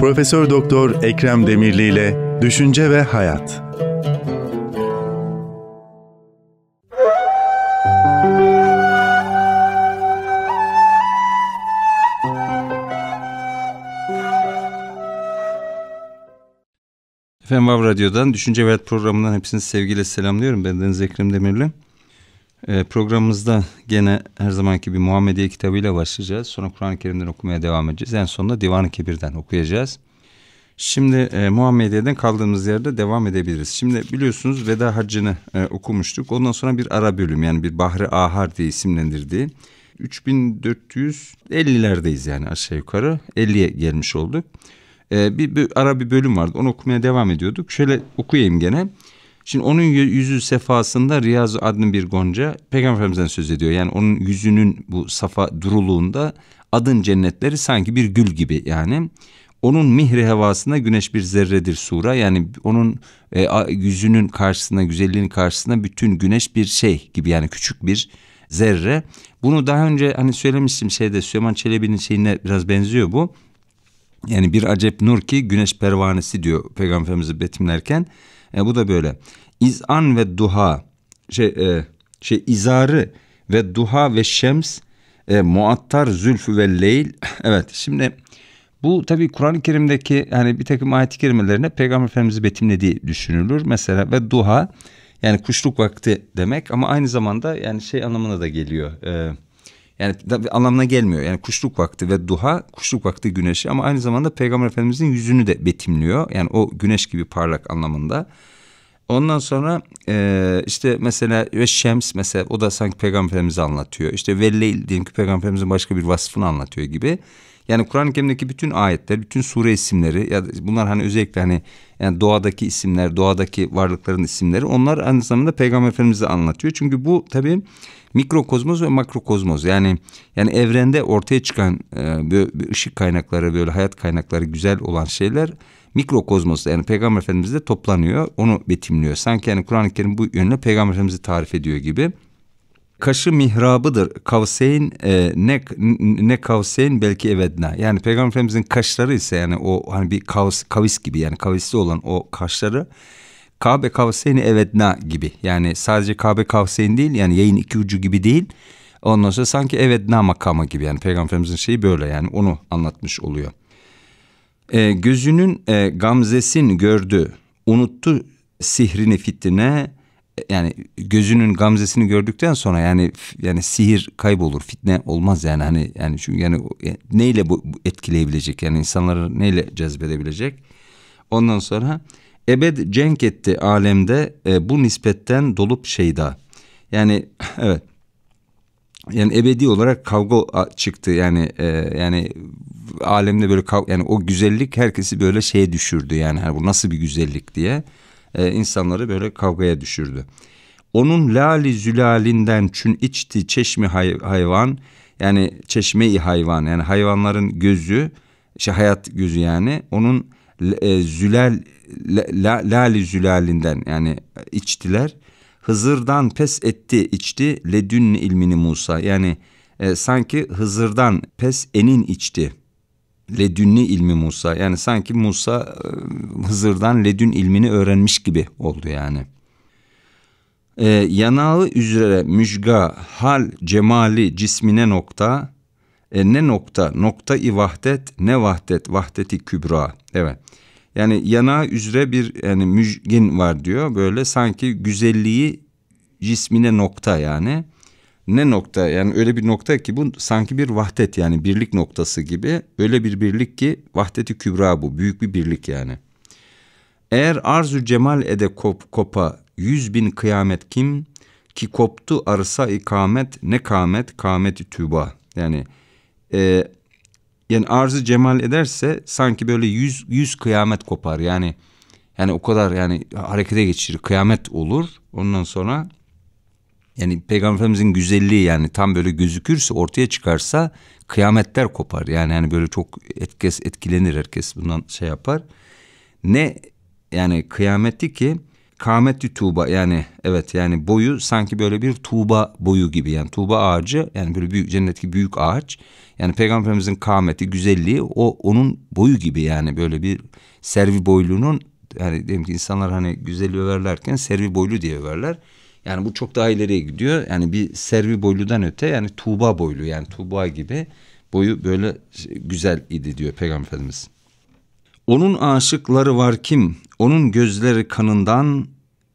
Profesör Doktor Ekrem Demirli ile Düşünce ve Hayat. Efendim Vav Radyo'dan Düşünce ve Hayat programından hepsini sevgiyle selamlıyorum. Ben Deniz Ekrem Demirli. Ee, programımızda gene her zamanki bir Muhammediye kitabıyla başlayacağız. Sonra Kur'an-ı Kerim'den okumaya devam edeceğiz. En sonunda Divan-ı Kebir'den okuyacağız. Şimdi e, Muhammediye'den kaldığımız yerde devam edebiliriz. Şimdi biliyorsunuz Veda Haccı'nı e, okumuştuk. Ondan sonra bir ara bölüm yani bir Bahri Ahar diye isimlendirdiği 3450'lerdeyiz yani aşağı yukarı 50'ye gelmiş olduk. E, bir, bir ara bir bölüm vardı onu okumaya devam ediyorduk. Şöyle okuyayım gene. Şimdi onun yüzü sefasında Riyaz adlı bir gonca Peygamber Efendimiz'den söz ediyor. Yani onun yüzünün bu safa duruluğunda adın cennetleri sanki bir gül gibi yani. Onun mihri hevasına güneş bir zerredir sura. Yani onun e, yüzünün karşısına, güzelliğinin karşısına bütün güneş bir şey gibi yani küçük bir zerre. Bunu daha önce hani söylemiştim şeyde Süleyman Çelebi'nin şeyine biraz benziyor bu. Yani bir acep nur ki güneş pervanesi diyor Peygamber betimlerken. E, bu da böyle. İzan ve duha şey e, şey izarı ve duha ve şems e, muattar zülfü ve leyl. evet şimdi bu tabi Kur'an-ı Kerim'deki hani bir takım ayet-i kerimelerine Peygamber Efendimiz'i betimlediği düşünülür. Mesela ve duha yani kuşluk vakti demek ama aynı zamanda yani şey anlamına da geliyor. E, yani anlamına gelmiyor. Yani kuşluk vakti ve duha kuşluk vakti güneşi ama aynı zamanda Peygamber Efendimizin yüzünü de betimliyor. Yani o güneş gibi parlak anlamında. Ondan sonra e, işte mesela ve şems mesela o da sanki Peygamber Efendimiz'i anlatıyor. İşte velleyl diyelim ki Peygamber Efendimiz'in başka bir vasfını anlatıyor gibi. Yani Kur'an-ı Kerim'deki bütün ayetler, bütün sure isimleri ya bunlar hani özellikle hani yani doğadaki isimler, doğadaki varlıkların isimleri onlar aynı zamanda Peygamber Efendimiz'i anlatıyor. Çünkü bu tabii mikrokozmoz ve makrokozmoz yani yani evrende ortaya çıkan e, böyle, ışık kaynakları böyle hayat kaynakları güzel olan şeyler mikrokozmosda yani Peygamber Efendimiz'de toplanıyor onu betimliyor. Sanki yani Kur'an-ı Kerim bu yönle Peygamber Efendimiz'i tarif ediyor gibi. Kaşı mihrabıdır kavseyn e, ne ne kavseyn belki evedna. Yani Peygamber Efendimiz'in kaşları ise yani o hani bir kavis kavis gibi yani kavisli olan o kaşları Kabe Kavseyni Evetna gibi. Yani sadece Kabe Kavseyni değil yani yayın iki ucu gibi değil. Ondan sonra sanki Evetna makamı gibi yani Peygamberimizin şeyi böyle yani onu anlatmış oluyor. E, gözünün e, gamzesin gördü, unuttu sihrini fitne e, yani gözünün gamzesini gördükten sonra yani yani sihir kaybolur fitne olmaz yani hani yani çünkü yani e, neyle bu etkileyebilecek yani insanları neyle cezbedebilecek ondan sonra Ebed cenk etti alemde e, bu nispetten dolup şeyda. Yani evet. Yani ebedi olarak kavga çıktı yani e, yani alemde böyle kavga, yani o güzellik herkesi böyle şeye düşürdü yani bu nasıl bir güzellik diye e, insanları böyle kavgaya düşürdü. Onun lali zülalinden çün içti çeşmi hay, hayvan yani çeşmeyi hayvan yani hayvanların gözü şey hayat gözü yani onun e, zülal la, lali zülalinden yani içtiler. Hızır'dan pes etti içti ledün ilmini Musa yani e, sanki Hızır'dan pes enin içti. Ledünni ilmi Musa yani sanki Musa e, Hızır'dan ledün ilmini öğrenmiş gibi oldu yani. E, yanağı üzere müjga hal cemali cismine nokta e, ne nokta? Nokta i vahdet, ne vahdet? Vahdeti kübra. Evet. Yani yana üzere bir yani müjgin var diyor. Böyle sanki güzelliği cismine nokta yani. Ne nokta? Yani öyle bir nokta ki bu sanki bir vahdet yani birlik noktası gibi. Öyle bir birlik ki vahdeti kübra bu. Büyük bir birlik yani. Eğer arzu cemal ede kop, kopa yüz bin kıyamet kim ki koptu arsa ikamet ne kamet kameti tüba. Yani e, yani arzı cemal ederse sanki böyle yüz, yüz kıyamet kopar yani yani o kadar yani harekete geçirir kıyamet olur ondan sonra yani Peygamber güzelliği yani tam böyle gözükürse ortaya çıkarsa kıyametler kopar. Yani yani böyle çok etkes etkilenir herkes bundan şey yapar. Ne yani kıyameti ki Kametli tuğba yani evet yani boyu sanki böyle bir tuğba boyu gibi yani tuğba ağacı yani böyle büyük cennetteki büyük ağaç yani peygamberimizin kâmeti güzelliği o onun boyu gibi yani böyle bir servi boyluğunun yani diyelim ki insanlar hani güzel överlerken servi boylu diye överler. Yani bu çok daha ileriye gidiyor. Yani bir servi boyludan öte yani tuğba boylu yani tuğba gibi boyu böyle güzel idi diyor peygamberimiz. Efendimiz. Onun aşıkları var kim? Onun gözleri kanından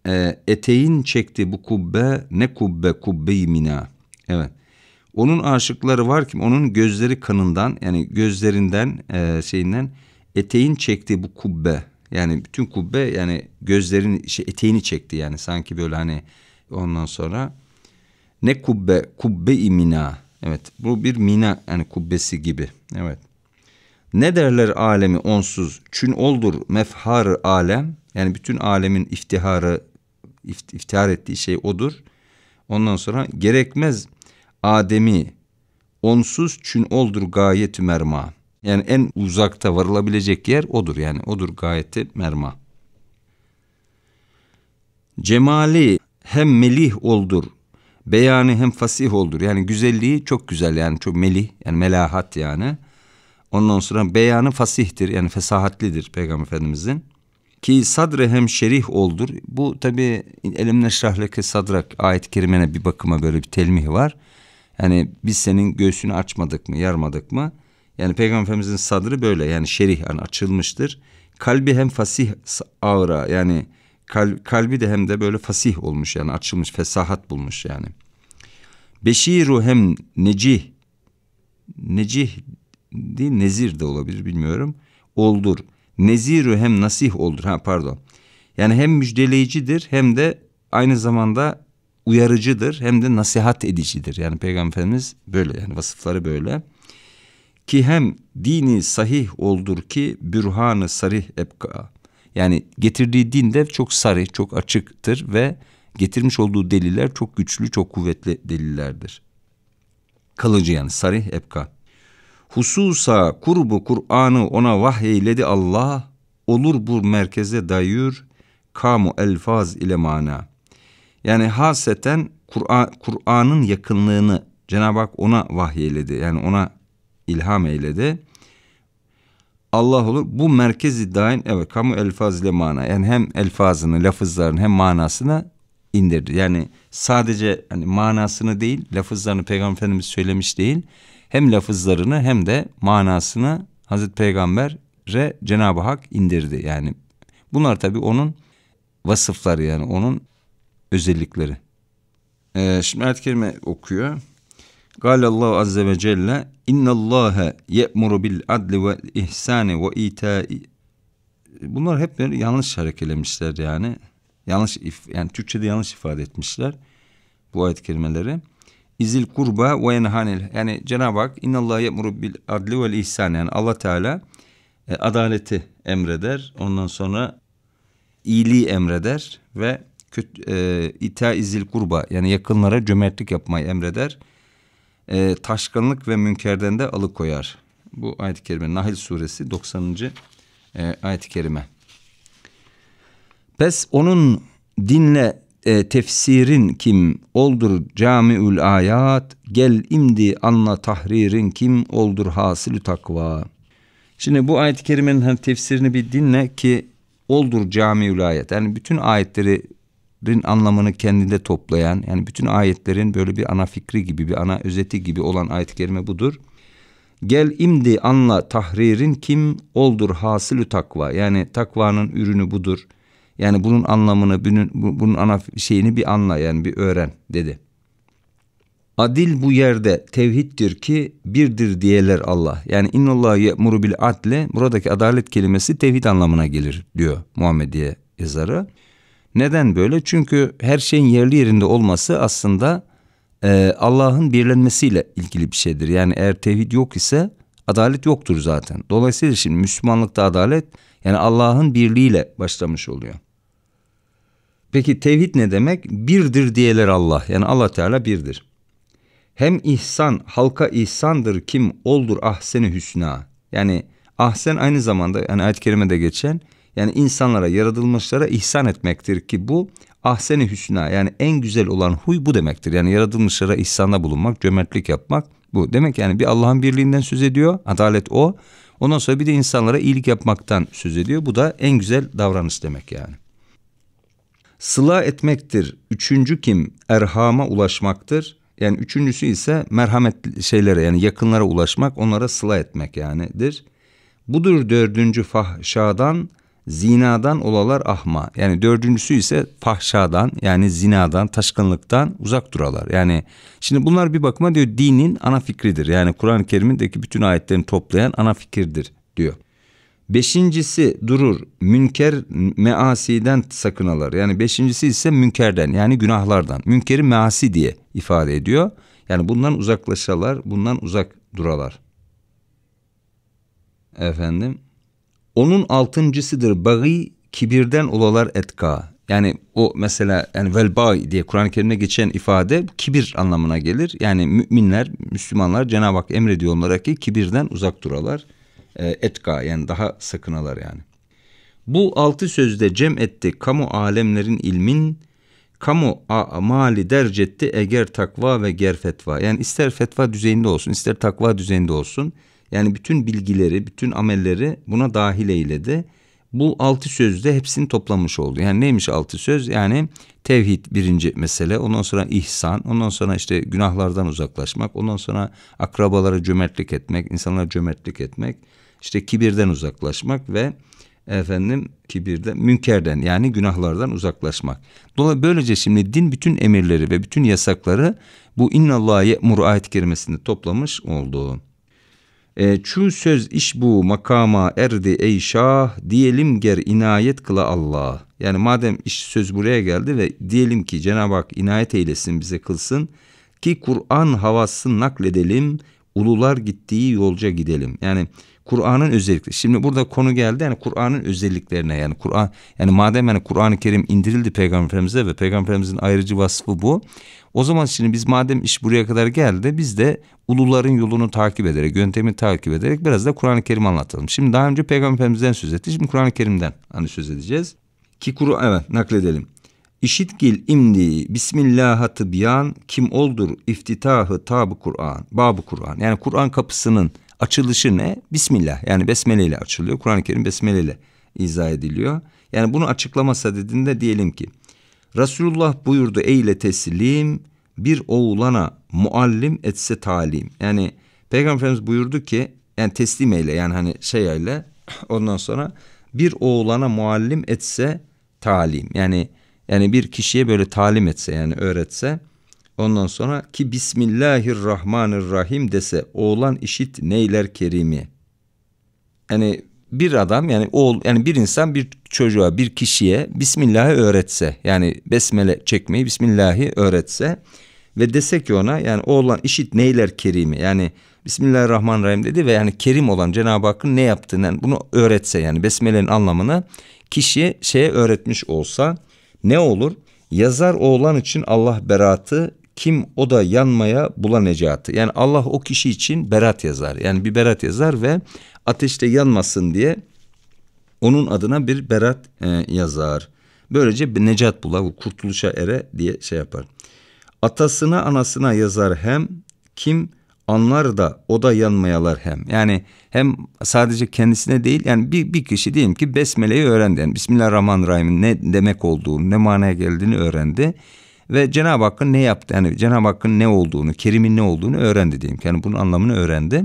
e, eteğin çekti bu kubbe ne kubbe kubbe-i mina. Evet. Onun aşıkları var kim? Onun gözleri kanından yani gözlerinden e, şeyinden eteğin çekti bu kubbe. Yani bütün kubbe yani gözlerin şey, eteğini çekti yani sanki böyle hani ondan sonra ne kubbe kubbe-i mina. Evet bu bir mina yani kubbesi gibi. Evet. Ne derler alemi onsuz? Çün oldur mefharı alem. Yani bütün alemin iftiharı, ift, iftihar ettiği şey odur. Ondan sonra gerekmez Adem'i onsuz çün oldur gayet merma. Yani en uzakta varılabilecek yer odur yani odur gayeti merma. Cemali hem melih oldur. Beyanı hem fasih oldur. Yani güzelliği çok güzel yani çok melih yani melahat yani. Ondan sonra beyanı fasihtir yani fesahatlidir Peygamber Efendimizin. Ki sadre hem şerih oldur. Bu tabi elimle şrahleke sadrak ayet-i kerimene bir bakıma böyle bir telmih var. Yani biz senin göğsünü açmadık mı yarmadık mı? Yani Peygamber Efendimizin sadrı böyle yani şerih yani açılmıştır. Kalbi hem fasih ağra yani kal, kalbi de hem de böyle fasih olmuş yani açılmış fesahat bulmuş yani. Beşiru hem necih necih değil nezir de olabilir bilmiyorum. Oldur. neziru hem nasih oldur. Ha pardon. Yani hem müjdeleyicidir hem de aynı zamanda uyarıcıdır hem de nasihat edicidir. Yani Peygamber Efendimiz böyle yani vasıfları böyle. Ki hem dini sahih oldur ki bürhanı sarih epka Yani getirdiği din de çok sarih, çok açıktır ve getirmiş olduğu deliller çok güçlü, çok kuvvetli delillerdir. Kalıcı yani sarih epka Hususa kurbu Kur'an'ı ona vahyeyledi Allah, olur bu merkeze dayır, kamu elfaz ile mana. Yani haseten Kur'an'ın Kur yakınlığını Cenab-ı Hak ona vahyeyledi. Yani ona ilham eyledi. Allah olur. Bu merkezi dain evet kamu elfaz ile mana. Yani hem elfazını, lafızların hem manasını indirdi. Yani sadece hani manasını değil, lafızlarını Peygamber Efendimiz söylemiş değil hem lafızlarını hem de manasını Hazreti Peygamber'e Cenab-ı Hak indirdi. Yani bunlar tabii onun vasıfları yani onun özellikleri. Ee, şimdi ayet kelime okuyor. Gale Allah azze ve celle innallâhe ye'muru bil adli ve ihsani ve itâi Bunlar hep yanlış harekelemişler yani. Yanlış yani Türkçe'de yanlış ifade etmişler bu ayet kelimeleri izil kurba ve enhanil. Yani Cenab-ı Hak innallah yemuru bil adli vel ihsan. Yani Allah Teala e, adaleti emreder. Ondan sonra iyiliği emreder ve kötü, e, ita izil kurba yani yakınlara cömertlik yapmayı emreder. E, taşkınlık ve münkerden de alıkoyar. Bu ayet-i kerime Nahil suresi 90. E, ayet-i kerime. Pes onun dinle e, tefsirin kim oldur camiül ayat gel imdi anla tahririn kim oldur hasilü takva. Şimdi bu ayet-i kerimenin hani tefsirini bir dinle ki oldur camiül ayet. Yani bütün ayetlerin anlamını kendinde toplayan yani bütün ayetlerin böyle bir ana fikri gibi bir ana özeti gibi olan ayet-i kerime budur. Gel imdi anla tahririn kim oldur hasilü takva. Yani takvanın ürünü budur yani bunun anlamını, bunun, bunun ana şeyini bir anla yani bir öğren dedi. Adil bu yerde tevhiddir ki birdir diyeler Allah. Yani innallahu ye'muru bil adle buradaki adalet kelimesi tevhid anlamına gelir diyor Muhammediye yazarı. Neden böyle? Çünkü her şeyin yerli yerinde olması aslında e, Allah'ın birlenmesiyle ilgili bir şeydir. Yani eğer tevhid yok ise adalet yoktur zaten. Dolayısıyla şimdi Müslümanlıkta adalet yani Allah'ın birliğiyle başlamış oluyor. Peki tevhid ne demek? Birdir diyeler Allah. Yani Allah Teala birdir. Hem ihsan, halka ihsandır kim oldur ahseni hüsna. Yani ahsen aynı zamanda yani ayet-i kerimede geçen yani insanlara, yaratılmışlara ihsan etmektir ki bu ahseni hüsna yani en güzel olan huy bu demektir. Yani yaratılmışlara ihsanda bulunmak, cömertlik yapmak bu. Demek yani bir Allah'ın birliğinden söz ediyor. Adalet o. Ondan sonra bir de insanlara iyilik yapmaktan söz ediyor. Bu da en güzel davranış demek yani. Sıla etmektir. Üçüncü kim? Erhama ulaşmaktır. Yani üçüncüsü ise merhamet şeylere yani yakınlara ulaşmak, onlara sıla etmek yanidir. Budur dördüncü fahşadan zinadan olalar ahma. Yani dördüncüsü ise fahşadan yani zinadan, taşkınlıktan uzak duralar. Yani şimdi bunlar bir bakıma diyor dinin ana fikridir. Yani Kur'an-ı Kerim'deki bütün ayetlerini toplayan ana fikirdir diyor. Beşincisi durur, münker measiden sakınalar. Yani beşincisi ise münkerden yani günahlardan. Münkeri measi diye ifade ediyor. Yani bundan uzaklaşalar, bundan uzak duralar. Efendim onun altıncısıdır bagi kibirden olalar etka. Yani o mesela yani velbay diye Kur'an-ı Kerim'de geçen ifade kibir anlamına gelir. Yani müminler, Müslümanlar Cenab-ı Hak emrediyor onlara ki kibirden uzak duralar. E, etka yani daha sakınalar yani. Bu altı sözde cem etti kamu alemlerin ilmin, kamu mali dercetti eger takva ve ger fetva. Yani ister fetva düzeyinde olsun, ister takva düzeyinde olsun. Yani bütün bilgileri, bütün amelleri buna dahil eyledi. Bu altı sözde hepsini toplamış oldu. Yani neymiş altı söz? Yani tevhid birinci mesele, ondan sonra ihsan, ondan sonra işte günahlardan uzaklaşmak, ondan sonra akrabalara cömertlik etmek, insanlara cömertlik etmek, işte kibirden uzaklaşmak ve efendim kibirden, münkerden yani günahlardan uzaklaşmak. Dolayısıyla böylece şimdi din bütün emirleri ve bütün yasakları bu innallahi ye'mur ayet kerimesinde toplamış olduğu. E, çu söz iş bu makama erdi ey şah diyelim ger inayet kıla Allah. Yani madem iş söz buraya geldi ve diyelim ki Cenab-ı Hak inayet eylesin bize kılsın ki Kur'an havasını nakledelim ulular gittiği yolca gidelim. Yani Kur'an'ın özellikleri. Şimdi burada konu geldi yani Kur'an'ın özelliklerine yani Kur'an yani madem yani Kur'an-ı Kerim indirildi peygamberimize ve peygamberimizin ayrıcı vasfı bu. O zaman şimdi biz madem iş buraya kadar geldi biz de uluların yolunu takip ederek, yöntemi takip ederek biraz da Kur'an-ı Kerim anlatalım. Şimdi daha önce peygamberimizden söz etti. Şimdi Kur'an-ı Kerim'den hani söz edeceğiz. Ki Kur'an evet nakledelim. İşitgil imdi bismillahı tıbyan kim oldur iftitahı tabı Kur'an babı Kur'an yani Kur'an kapısının Açılışı ne? Bismillah. Yani besmele ile açılıyor. Kur'an-ı Kerim besmele ile izah ediliyor. Yani bunu açıklama sadedinde diyelim ki Resulullah buyurdu eyle teslim bir oğlana muallim etse talim. Yani Peygamber Efendimiz buyurdu ki yani teslim eyle yani hani şey eyle ondan sonra bir oğlana muallim etse talim. Yani yani bir kişiye böyle talim etse yani öğretse Ondan sonra ki Bismillahirrahmanirrahim dese oğlan işit neyler kerimi. Yani bir adam yani oğul yani bir insan bir çocuğa bir kişiye Bismillah'ı öğretse yani besmele çekmeyi Bismillah'ı öğretse ve dese ki ona yani oğlan işit neyler kerimi yani Bismillahirrahmanirrahim dedi ve yani kerim olan Cenab-ı Hakk'ın ne yaptığını yani bunu öğretse yani besmelenin anlamını kişiye şeye öğretmiş olsa ne olur? Yazar oğlan için Allah beratı kim o da yanmaya bula necatı. Yani Allah o kişi için berat yazar. Yani bir berat yazar ve ateşte yanmasın diye onun adına bir berat e, yazar. Böylece necat bula, kurtuluşa ere diye şey yapar. Atasına anasına yazar hem kim anlar da o da yanmayalar hem. Yani hem sadece kendisine değil yani bir, bir kişi diyelim ki besmeleyi öğrendi. Yani Bismillahirrahmanirrahim'in ne demek olduğunu ne manaya geldiğini öğrendi. Ve Cenab-ı Hakk'ın ne yaptı? Yani Cenab-ı Hakk'ın ne olduğunu, Kerim'in ne olduğunu öğrendi diyeyim. Yani bunun anlamını öğrendi.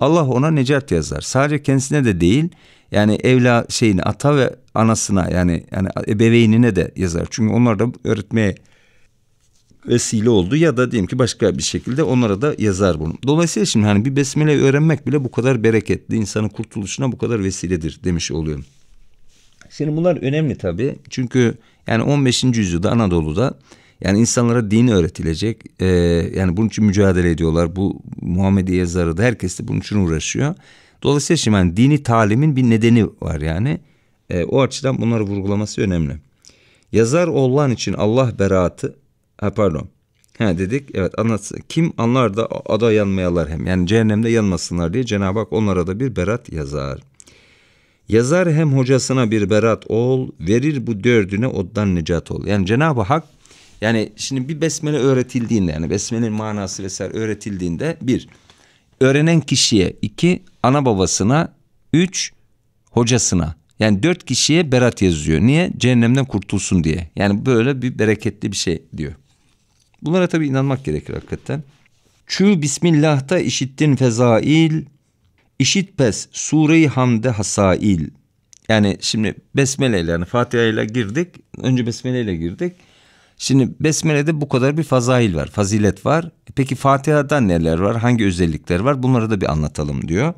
Allah ona necat yazar. Sadece kendisine de değil yani evla şeyini ata ve anasına yani yani ebeveynine de yazar. Çünkü onlar da öğretmeye vesile oldu ya da diyeyim ki başka bir şekilde onlara da yazar bunu. Dolayısıyla şimdi hani bir besmele öğrenmek bile bu kadar bereketli insanın kurtuluşuna bu kadar vesiledir demiş oluyorum. Şimdi bunlar önemli tabii. Çünkü yani 15. yüzyılda Anadolu'da yani insanlara din öğretilecek. Ee, yani bunun için mücadele ediyorlar. Bu Muhammediye yazarı da herkes de bunun için uğraşıyor. Dolayısıyla şimdi yani dini talimin bir nedeni var yani. Ee, o açıdan bunları vurgulaması önemli. Yazar oğlan için Allah beraatı ha pardon. Ha dedik evet anlatsın. Kim anlar da ada yanmayalar hem. Yani cehennemde yanmasınlar diye Cenab-ı Hak onlara da bir berat yazar. Yazar hem hocasına bir berat ol, verir bu dördüne oddan nicat ol. Yani Cenab-ı Hak yani şimdi bir besmele öğretildiğinde yani besmelenin manası vesaire öğretildiğinde bir öğrenen kişiye iki ana babasına üç hocasına yani dört kişiye berat yazıyor. Niye? Cehennemden kurtulsun diye. Yani böyle bir bereketli bir şey diyor. Bunlara tabii inanmak gerekir hakikaten. Çü Bismillah'ta işittin fezail, işit pes sure-i hamde hasail. Yani şimdi besmele ile yani Fatiha ile girdik. Önce besmele ile girdik. Şimdi Besmele'de bu kadar bir fazail var, fazilet var. Peki Fatiha'da neler var, hangi özellikler var bunları da bir anlatalım diyor.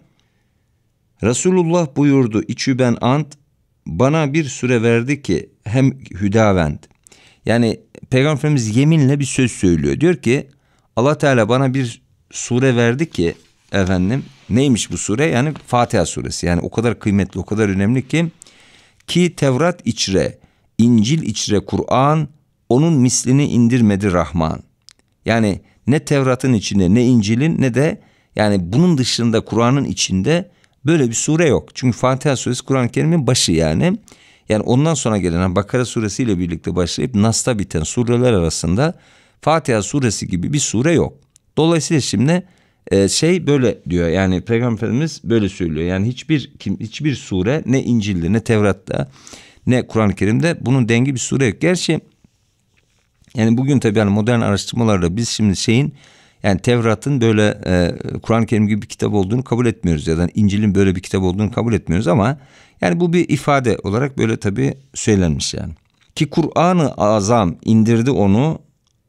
Resulullah buyurdu içüben ant bana bir süre verdi ki hem hüdavend. Yani Peygamber Efendimiz yeminle bir söz söylüyor. Diyor ki Allah Teala bana bir sure verdi ki efendim neymiş bu sure? Yani Fatiha suresi. Yani o kadar kıymetli, o kadar önemli ki ki Tevrat içre, İncil içre, Kur'an onun mislini indirmedi Rahman. Yani ne Tevrat'ın içinde ne İncil'in ne de yani bunun dışında Kur'an'ın içinde böyle bir sure yok. Çünkü Fatiha suresi Kur'an-ı Kerim'in başı yani. Yani ondan sonra gelen Bakara suresi ile birlikte başlayıp Nas'ta biten sureler arasında Fatiha suresi gibi bir sure yok. Dolayısıyla şimdi e, şey böyle diyor yani Peygamber Efendimiz böyle söylüyor. Yani hiçbir kim hiçbir sure ne İncil'de ne Tevrat'ta ne Kur'an-ı Kerim'de bunun dengi bir sure yok. Gerçi yani bugün tabii yani modern araştırmalarda biz şimdi şeyin yani Tevrat'ın böyle e, Kur'an-ı Kerim gibi bir kitap olduğunu kabul etmiyoruz ya da hani İncil'in böyle bir kitap olduğunu kabul etmiyoruz ama yani bu bir ifade olarak böyle tabii söylenmiş yani. Ki Kur'an-ı Azam indirdi onu,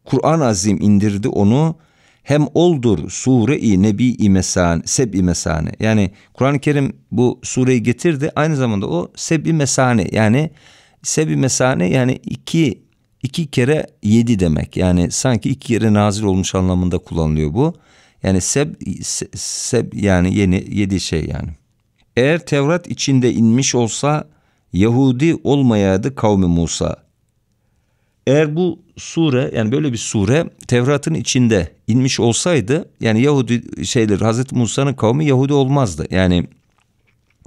Kur'an-ı Azim indirdi onu hem oldur sure-i nebi-i mesane, seb-i mesane. Yani Kur'an-ı Kerim bu sureyi getirdi aynı zamanda o seb-i mesane yani seb-i mesane yani iki iki kere yedi demek. Yani sanki iki kere nazil olmuş anlamında kullanılıyor bu. Yani seb, seb yani yeni yedi şey yani. Eğer Tevrat içinde inmiş olsa Yahudi olmayaydı kavmi Musa. Eğer bu sure yani böyle bir sure Tevrat'ın içinde inmiş olsaydı yani Yahudi şeyler Hazreti Musa'nın kavmi Yahudi olmazdı. Yani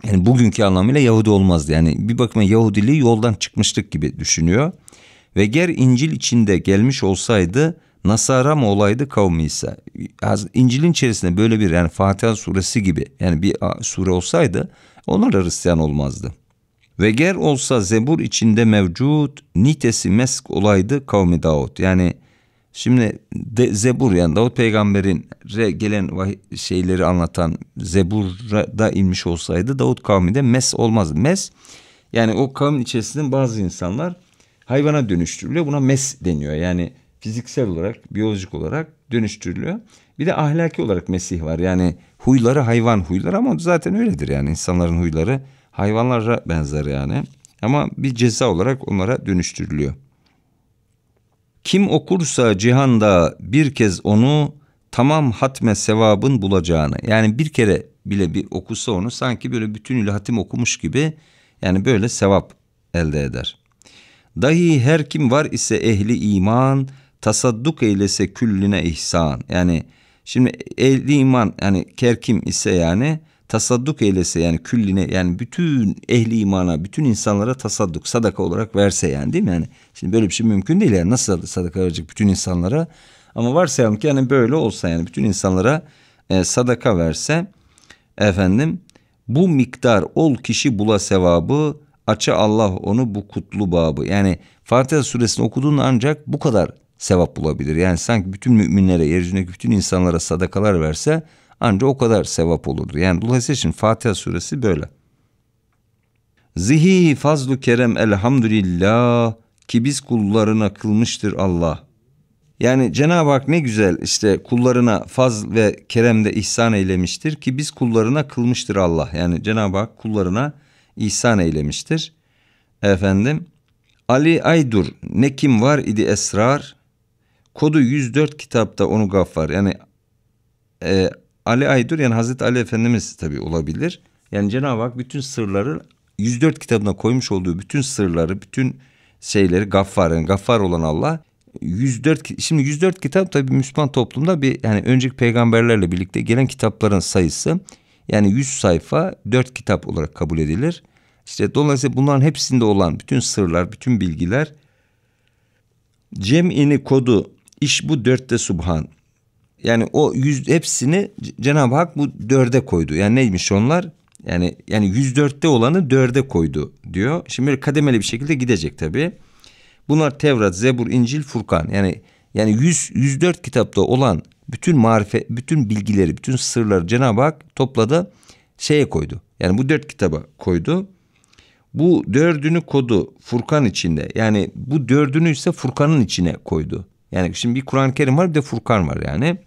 yani bugünkü anlamıyla Yahudi olmazdı. Yani bir bakıma Yahudiliği yoldan çıkmışlık gibi düşünüyor. Ve ger İncil içinde gelmiş olsaydı Nasara mı olaydı kavmi İsa? İncil'in içerisinde böyle bir yani Fatiha suresi gibi yani bir sure olsaydı onlar da Hristiyan olmazdı. Ve ger olsa Zebur içinde mevcut nitesi mesk olaydı kavmi Davut. Yani şimdi de, Zebur yani Davut peygamberin gelen şeyleri anlatan Zebur'da inmiş olsaydı Davut kavmi de mes olmazdı. Mes yani o kavmin içerisinde bazı insanlar hayvana dönüştürülüyor. Buna mes deniyor. Yani fiziksel olarak, biyolojik olarak dönüştürülüyor. Bir de ahlaki olarak mesih var. Yani huyları hayvan huyları ama zaten öyledir yani insanların huyları hayvanlara benzer yani. Ama bir ceza olarak onlara dönüştürülüyor. Kim okursa cihanda bir kez onu tamam hatme sevabın bulacağını yani bir kere bile bir okusa onu sanki böyle bütünüyle hatim okumuş gibi yani böyle sevap elde eder. Dahi her kim var ise ehli iman tasadduk eylese külline ihsan. Yani şimdi ehli iman yani her kim ise yani tasadduk eylese yani külline yani bütün ehli imana bütün insanlara tasadduk sadaka olarak verse yani değil mi yani şimdi böyle bir şey mümkün değil yani nasıl sadaka verecek bütün insanlara ama varsayalım ki yani böyle olsa yani bütün insanlara e, sadaka verse efendim bu miktar ol kişi bula sevabı Açı Allah onu bu kutlu babı. Yani Fatiha suresini okuduğun ancak bu kadar sevap bulabilir. Yani sanki bütün müminlere, yeryüzündeki bütün insanlara sadakalar verse ancak o kadar sevap olurdu. Yani dolayısıyla şimdi Fatiha suresi böyle. Zihi fazlu kerem elhamdülillah ki biz kullarına kılmıştır Allah. Yani Cenab-ı Hak ne güzel işte kullarına faz ve keremde ihsan eylemiştir ki biz kullarına kılmıştır Allah. Yani Cenab-ı Hak kullarına ihsan eylemiştir. Efendim Ali Aydur ne kim var idi esrar kodu 104 kitapta onu gaffar yani e, Ali Aydur yani Hazreti Ali Efendimiz tabi olabilir. Yani Cenab-ı Hak bütün sırları 104 kitabına koymuş olduğu bütün sırları bütün şeyleri gaffar yani gaffar olan Allah 104 şimdi 104 kitap tabi Müslüman toplumda bir yani önceki peygamberlerle birlikte gelen kitapların sayısı yani 100 sayfa 4 kitap olarak kabul edilir. İşte dolayısıyla bunların hepsinde olan bütün sırlar, bütün bilgiler cem'ini kodu iş bu dörtte subhan. Yani o yüz hepsini Cenab-ı Hak bu dörde koydu. Yani neymiş onlar? Yani yani 104'te olanı dörde koydu diyor. Şimdi böyle kademeli bir şekilde gidecek tabii. Bunlar Tevrat, Zebur, İncil, Furkan. Yani yani 100 104 kitapta olan bütün marife, bütün bilgileri, bütün sırları Cenab-ı Hak topladı, şeye koydu. Yani bu dört kitaba koydu. Bu dördünü kodu Furkan içinde. Yani bu dördünü ise Furkan'ın içine koydu. Yani şimdi bir Kur'an-ı Kerim var bir de Furkan var yani.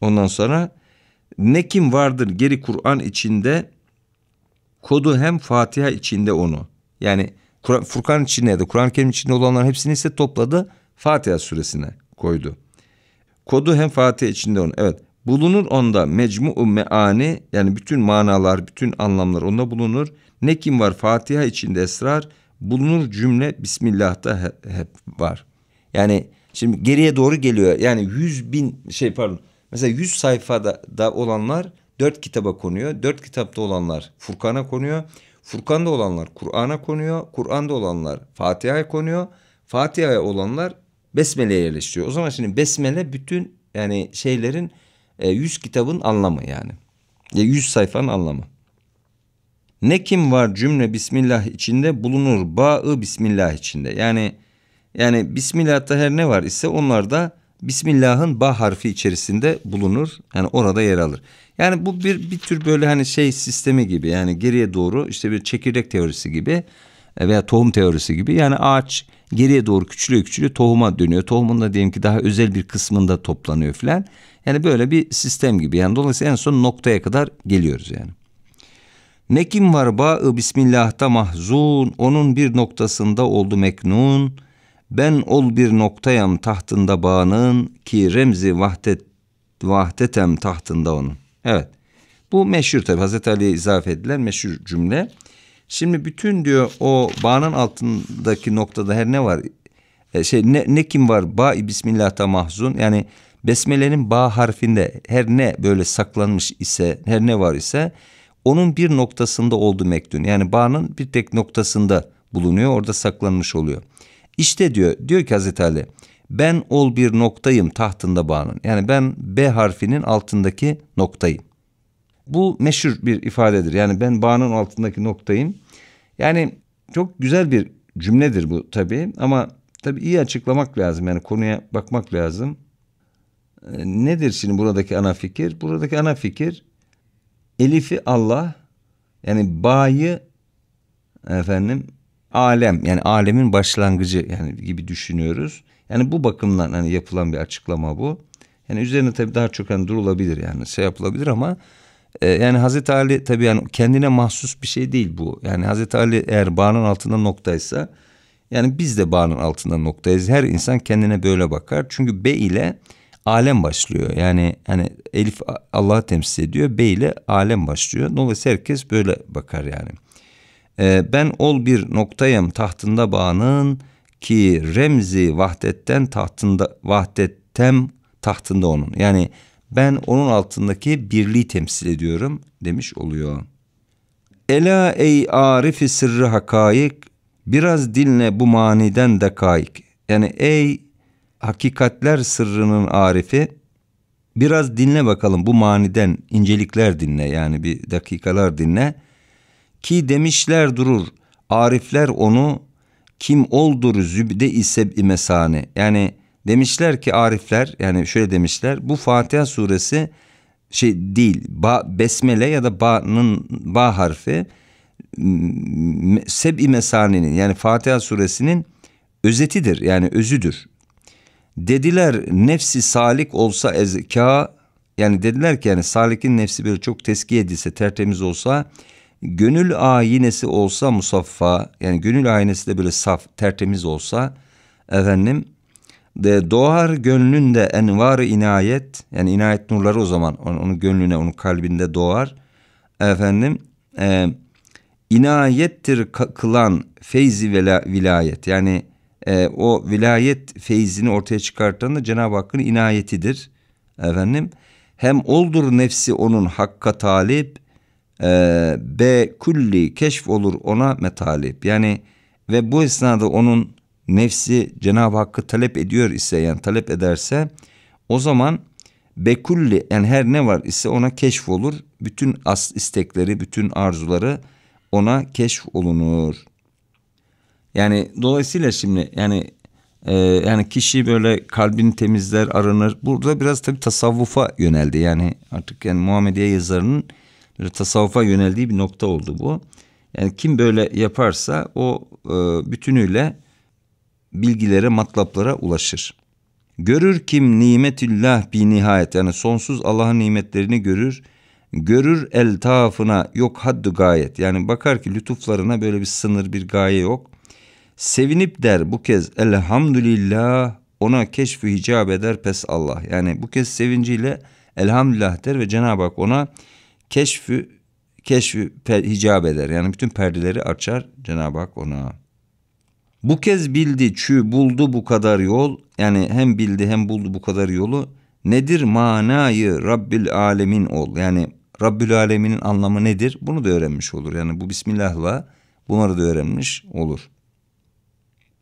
Ondan sonra ne kim vardır geri Kur'an içinde kodu hem Fatiha içinde onu. Yani Furkan içinde ya Kur'an-ı Kerim içinde olanların hepsini ise topladı Fatiha suresine koydu. Kodu hem Fatiha içinde onu. Evet bulunur onda mecmu meani yani bütün manalar bütün anlamlar onda bulunur. Ne kim var Fatiha içinde esrar, bulunur cümle Bismillah'ta hep var. Yani şimdi geriye doğru geliyor. Yani yüz bin şey pardon. Mesela yüz sayfada da olanlar dört kitaba konuyor. Dört kitapta olanlar Furkan'a konuyor. Furkan'da olanlar Kur'an'a konuyor. Kur'an'da olanlar Fatiha'ya konuyor. Fatiha'ya olanlar Besmele'ye yerleştiriyor. O zaman şimdi Besmele bütün yani şeylerin e, yüz kitabın anlamı yani. yüz sayfanın anlamı. Ne kim var cümle bismillah içinde bulunur. bağı bismillah içinde. Yani yani bismillah'ta her ne var ise onlar da bismillah'ın ba harfi içerisinde bulunur. Yani orada yer alır. Yani bu bir bir tür böyle hani şey sistemi gibi yani geriye doğru işte bir çekirdek teorisi gibi veya tohum teorisi gibi yani ağaç geriye doğru küçülüyor küçülüyor tohuma dönüyor. Tohumun da diyelim ki daha özel bir kısmında toplanıyor filan. Yani böyle bir sistem gibi yani dolayısıyla en son noktaya kadar geliyoruz yani. Ne kim var ba-ı Bismillah'ta mahzun, onun bir noktasında oldu meknun. Ben ol bir noktayam tahtında bağının ki remzi vahdet, vahdetem tahtında onun. Evet. Bu meşhur tabi Hazreti Ali'ye izafe edilen meşhur cümle. Şimdi bütün diyor o bağının altındaki noktada her ne var? E, şey ne, ne kim var? Ba-i Bismillah'ta mahzun. Yani besmelenin ba harfinde her ne böyle saklanmış ise, her ne var ise onun bir noktasında oldu Mektun. Yani bağının bir tek noktasında bulunuyor orada saklanmış oluyor. İşte diyor, diyor ki Hazreti Ali ben ol bir noktayım tahtında bağının. Yani ben B harfinin altındaki noktayım. Bu meşhur bir ifadedir. Yani ben bağının altındaki noktayım. Yani çok güzel bir cümledir bu tabii ama tabii iyi açıklamak lazım. Yani konuya bakmak lazım. Ee, nedir şimdi buradaki ana fikir? Buradaki ana fikir Elif'i Allah yani ba'yı efendim alem yani alemin başlangıcı yani gibi düşünüyoruz. Yani bu bakımdan hani yapılan bir açıklama bu. Yani üzerine tabii daha çok hani durulabilir yani şey yapılabilir ama e, yani Hazreti Ali tabii yani kendine mahsus bir şey değil bu. Yani Hazreti Ali eğer bağının altında noktaysa yani biz de bağının altında noktayız. Her insan kendine böyle bakar. Çünkü B ile alem başlıyor. Yani hani Elif Allah'ı temsil ediyor. B ile alem başlıyor. Dolayısıyla herkes böyle bakar yani. E, ben ol bir noktayım tahtında bağının ki remzi vahdetten tahtında vahdettem tahtında onun. Yani ben onun altındaki birliği temsil ediyorum demiş oluyor. Ela ey arifi sırrı hakayık biraz dinle bu maniden de kayık. Yani ey hakikatler sırrının arifi biraz dinle bakalım bu maniden incelikler dinle yani bir dakikalar dinle ki demişler durur arifler onu kim oldur zübde ise mesane yani demişler ki arifler yani şöyle demişler bu Fatiha suresi şey değil ba, besmele ya da ba'nın ba harfi seb'i mesanenin yani Fatiha suresinin özetidir yani özüdür. Dediler nefsi salik olsa ezka yani dediler ki yani salikin nefsi bir çok teskiye edilse tertemiz olsa gönül ayinesi olsa musaffa yani gönül aynesi de böyle saf tertemiz olsa efendim de doğar gönlünde envar inayet yani inayet nurları o zaman onun, onun gönlüne onun kalbinde doğar efendim e, inayettir kılan feyzi vela, vilayet yani e, o vilayet feyzini ortaya çıkartan da Cenab-ı Hakk'ın inayetidir. Efendim hem oldur nefsi onun hakka talip e, be kulli keşf olur ona metalip. Yani ve bu esnada onun nefsi Cenab-ı Hakk'ı talep ediyor ise yani talep ederse o zaman be kulli yani her ne var ise ona keşf olur. Bütün as istekleri, bütün arzuları ona keşf olunur. Yani dolayısıyla şimdi yani e, yani kişi böyle kalbini temizler, aranır. Burada biraz tabii tasavvufa yöneldi. Yani artık yani Muhammediye yazarının böyle tasavvufa yöneldiği bir nokta oldu bu. Yani kim böyle yaparsa o e, bütünüyle bilgilere, matlaplara ulaşır. Görür kim nimetüllah bi nihayet yani sonsuz Allah'ın nimetlerini görür. Görür el taafına yok haddu gayet yani bakar ki lütuflarına böyle bir sınır bir gaye yok. Sevinip der bu kez elhamdülillah ona keşfi hicab eder pes Allah. Yani bu kez sevinciyle elhamdülillah der ve Cenab-ı Hak ona keşfi keşfi hicab eder. Yani bütün perdeleri açar Cenab-ı Hak ona. Bu kez bildi çü buldu bu kadar yol. Yani hem bildi hem buldu bu kadar yolu. Nedir manayı Rabbil alemin ol. Yani Rabbül aleminin anlamı nedir? Bunu da öğrenmiş olur. Yani bu Bismillah'la bunları da öğrenmiş olur.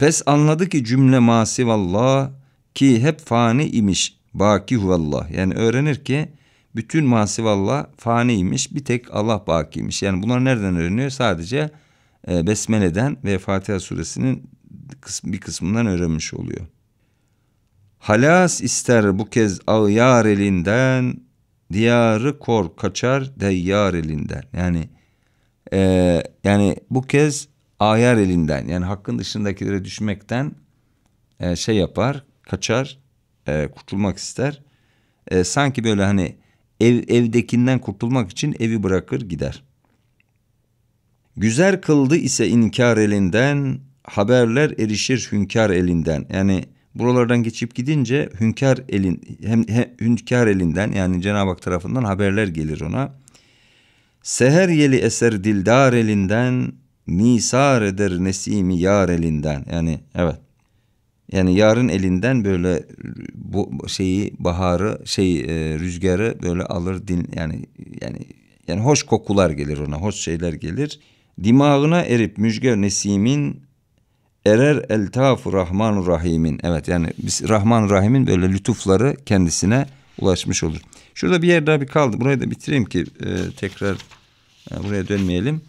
Pes anladı ki cümle Masivallah ki hep fani imiş baki huvallah. Yani öğrenir ki bütün Masivallah fani imiş bir tek Allah bakiymiş. Yani bunlar nereden öğreniyor? Sadece e, Besmele'den ve Fatiha suresinin bir kısmından öğrenmiş oluyor. Halas ister bu kez ağyar elinden, diyarı kor kaçar deyyar elinden. Yani e, yani bu kez ayar elinden yani hakkın dışındakilere düşmekten e, şey yapar, kaçar, e, kurtulmak ister. E, sanki böyle hani ev, evdekinden kurtulmak için evi bırakır gider. Güzel kıldı ise inkar elinden, haberler erişir hünkar elinden. Yani buralardan geçip gidince hünkar elin hem, hem hünkar elinden yani Cenab-ı Hak tarafından haberler gelir ona. Seher yeli eser dildar elinden misar eder nesimi yar elinden. Yani evet. Yani yarın elinden böyle bu şeyi baharı şey e, rüzgarı böyle alır din yani yani yani hoş kokular gelir ona hoş şeyler gelir. Dimağına erip müjger nesimin erer eltafu rahmanu rahimin. Evet yani biz rahman rahimin böyle lütufları kendisine ulaşmış olur. Şurada bir yer daha bir kaldı. Burayı da bitireyim ki e, tekrar e, buraya dönmeyelim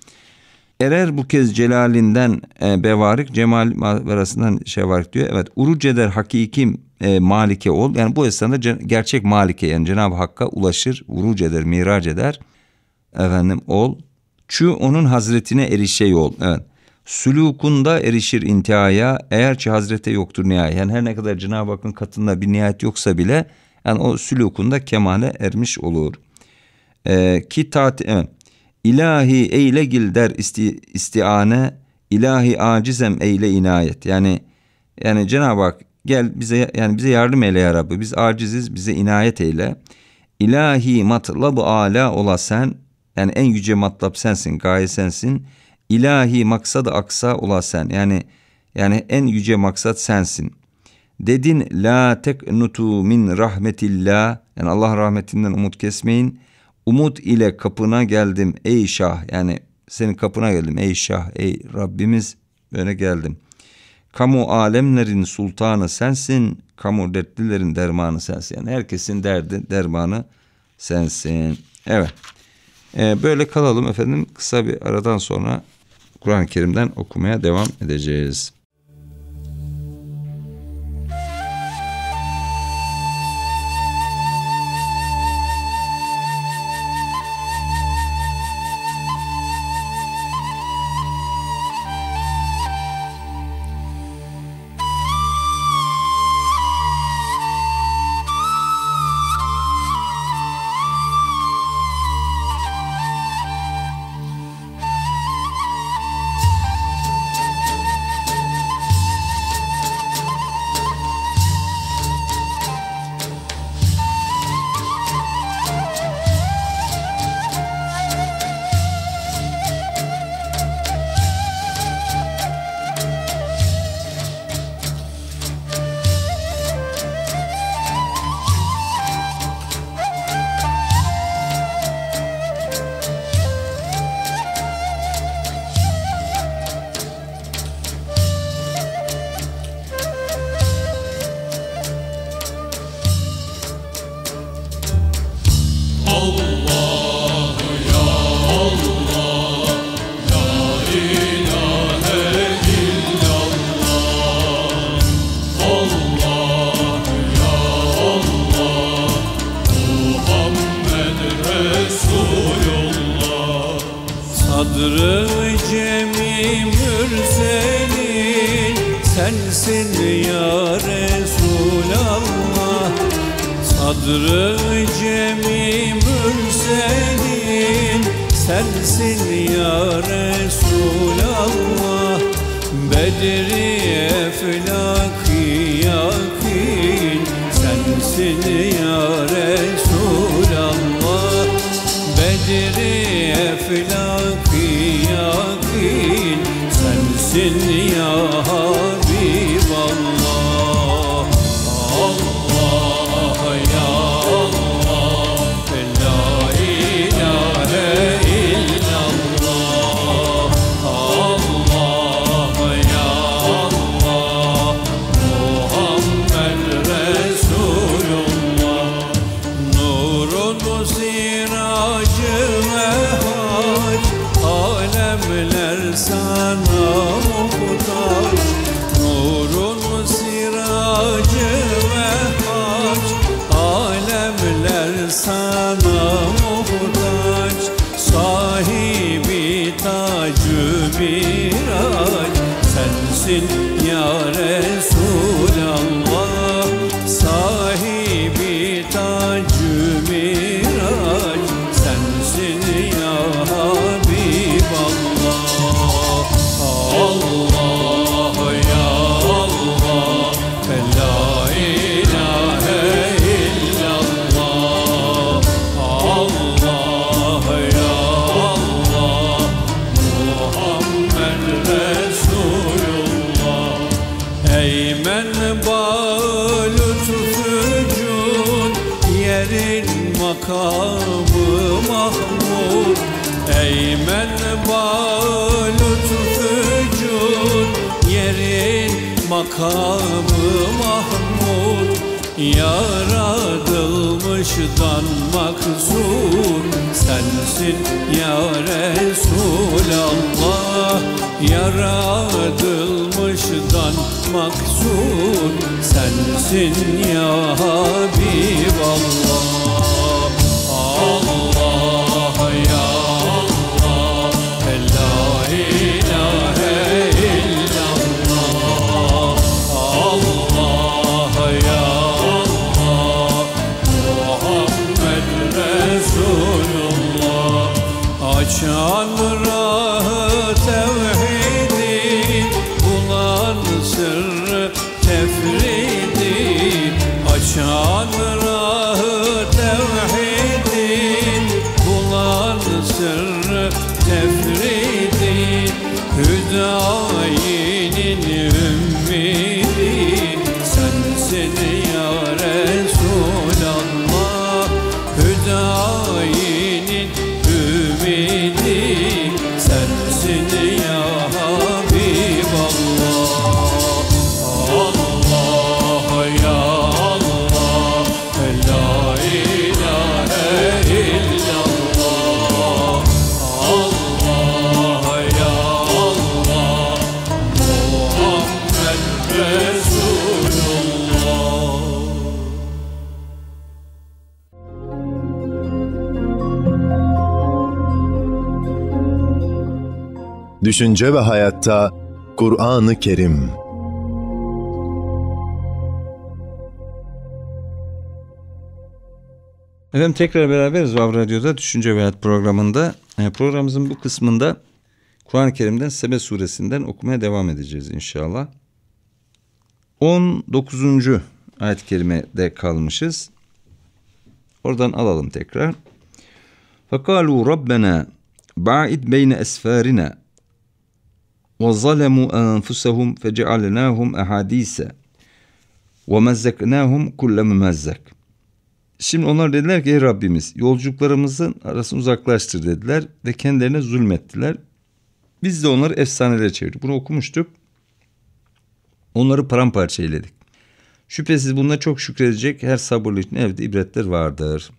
erer bu kez celalinden e, bevarik cemal arasından şey var diyor. Evet uru ceder hakikim e, malike ol. Yani bu esnada gerçek malike yani Cenab-ı Hakk'a ulaşır, uru ceder mirac eder. Efendim ol. Çü onun hazretine erişe yol Evet. Sülukunda erişir intihaya eğer ki hazrete yoktur nihayet. Yani her ne kadar Cenab-ı Hakk'ın katında bir nihayet yoksa bile yani o sülukunda kemale ermiş olur. Ee, ki taat, evet. İlahi eyle gil der isti, istiane, ilahi acizem eyle inayet. Yani yani Cenab-ı Hak gel bize yani bize yardım eyle ya Rabbi. Biz aciziz, bize inayet eyle. İlahi matlabı ı ala ola sen. Yani en yüce matlab sensin, gaye sensin. İlahi maksad aksa ola sen. Yani yani en yüce maksat sensin. Dedin la teknutu min rahmetillah. Yani Allah rahmetinden umut kesmeyin. Umut ile kapına geldim ey şah. Yani senin kapına geldim ey şah ey Rabbimiz böyle geldim. Kamu alemlerin sultanı sensin. Kamu dertlilerin dermanı sensin. Yani herkesin derdi dermanı sensin. Evet. Ee, böyle kalalım efendim. Kısa bir aradan sonra Kur'an-ı Kerim'den okumaya devam edeceğiz. Hazrı Cemim Mürselin Sensin ya Resulallah Bedir Resulallah Yaradılmıştan maksud sensin ya Habiballah Düşünce ve Hayatta Kur'an-ı Kerim Efendim tekrar beraberiz Vav Radyo'da Düşünce ve Hayat programında. Ee, programımızın bu kısmında Kur'an-ı Kerim'den Sebe suresinden okumaya devam edeceğiz inşallah. 19. ayet-i kerimede kalmışız. Oradan alalım tekrar. Fekalu Rabbena ba'id beyne esfarina وَظَلَمُوا أَنْفُسَهُمْ فَجَعَلْنَاهُمْ اَحَاد۪يسَ وَمَزَّقْنَاهُمْ كُلَّ مُمَزَّقٍ Şimdi onlar dediler ki ey Rabbimiz yolculuklarımızın arasını uzaklaştır dediler ve kendilerine zulmettiler. Biz de onları efsanelere çevirdik. Bunu okumuştuk. Onları paramparça eyledik. Şüphesiz bunda çok şükredecek her sabırlı için evde ibretler vardır.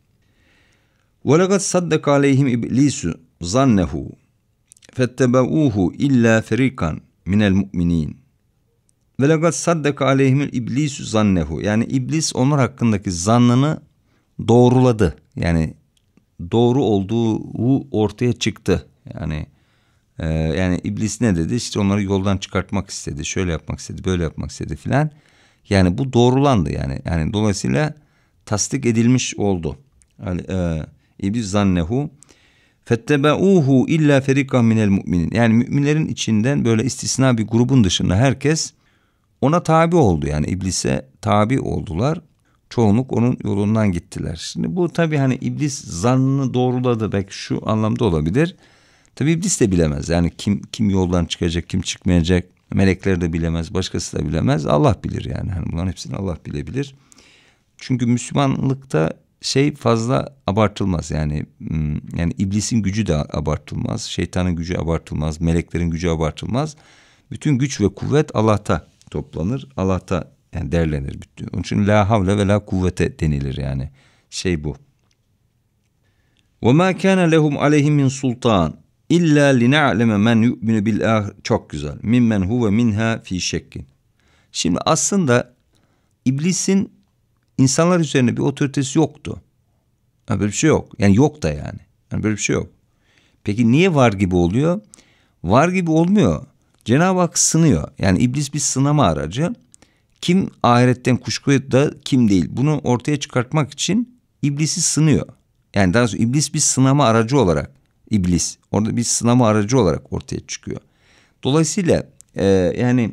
وَلَقَدْ صَدَّقَ عَلَيْهِمْ اِبْلِيسُ zannehu فَاتَّبَعُوهُ illa ferikan minel mu'minin. Ve legat saddeka aleyhimül iblis zannehu. Yani iblis onlar hakkındaki zannını doğruladı. Yani doğru olduğu ortaya çıktı. Yani e, yani iblis ne dedi? İşte onları yoldan çıkartmak istedi. Şöyle yapmak istedi, böyle yapmak istedi filan. Yani bu doğrulandı yani. Yani dolayısıyla tasdik edilmiş oldu. Yani, e, iblis zannehu Fettebeuhu illa ferikan minel müminin. Yani müminlerin içinden böyle istisna bir grubun dışında herkes ona tabi oldu. Yani iblise tabi oldular. Çoğunluk onun yolundan gittiler. Şimdi bu tabi hani iblis zannını doğruladı belki şu anlamda olabilir. Tabi iblis de bilemez. Yani kim kim yoldan çıkacak, kim çıkmayacak. Melekler de bilemez, başkası da bilemez. Allah bilir yani. Hani bunların hepsini Allah bilebilir. Çünkü Müslümanlıkta şey fazla abartılmaz yani hmm, yani iblisin gücü de abartılmaz, şeytanın gücü abartılmaz, meleklerin gücü abartılmaz. Bütün güç ve kuvvet Allah'ta toplanır, Allah'ta yani derlenir bütün. Onun için la havle ve la kuvvete denilir yani. Şey bu. Ve ma kana lehum aleyhim min sultan illa lina'leme men yu'minu bil çok güzel. Mimmen huve minha fi şekkin. Şimdi aslında iblisin insanlar üzerine bir otoritesi yoktu. Yani böyle bir şey yok. Yani yok da yani. yani. Böyle bir şey yok. Peki niye var gibi oluyor? Var gibi olmuyor. Cenab-ı Hak sınıyor. Yani iblis bir sınama aracı. Kim ahiretten kuşku da kim değil. Bunu ortaya çıkartmak için iblisi sınıyor. Yani daha sonra iblis bir sınama aracı olarak iblis orada bir sınama aracı olarak ortaya çıkıyor. Dolayısıyla e, yani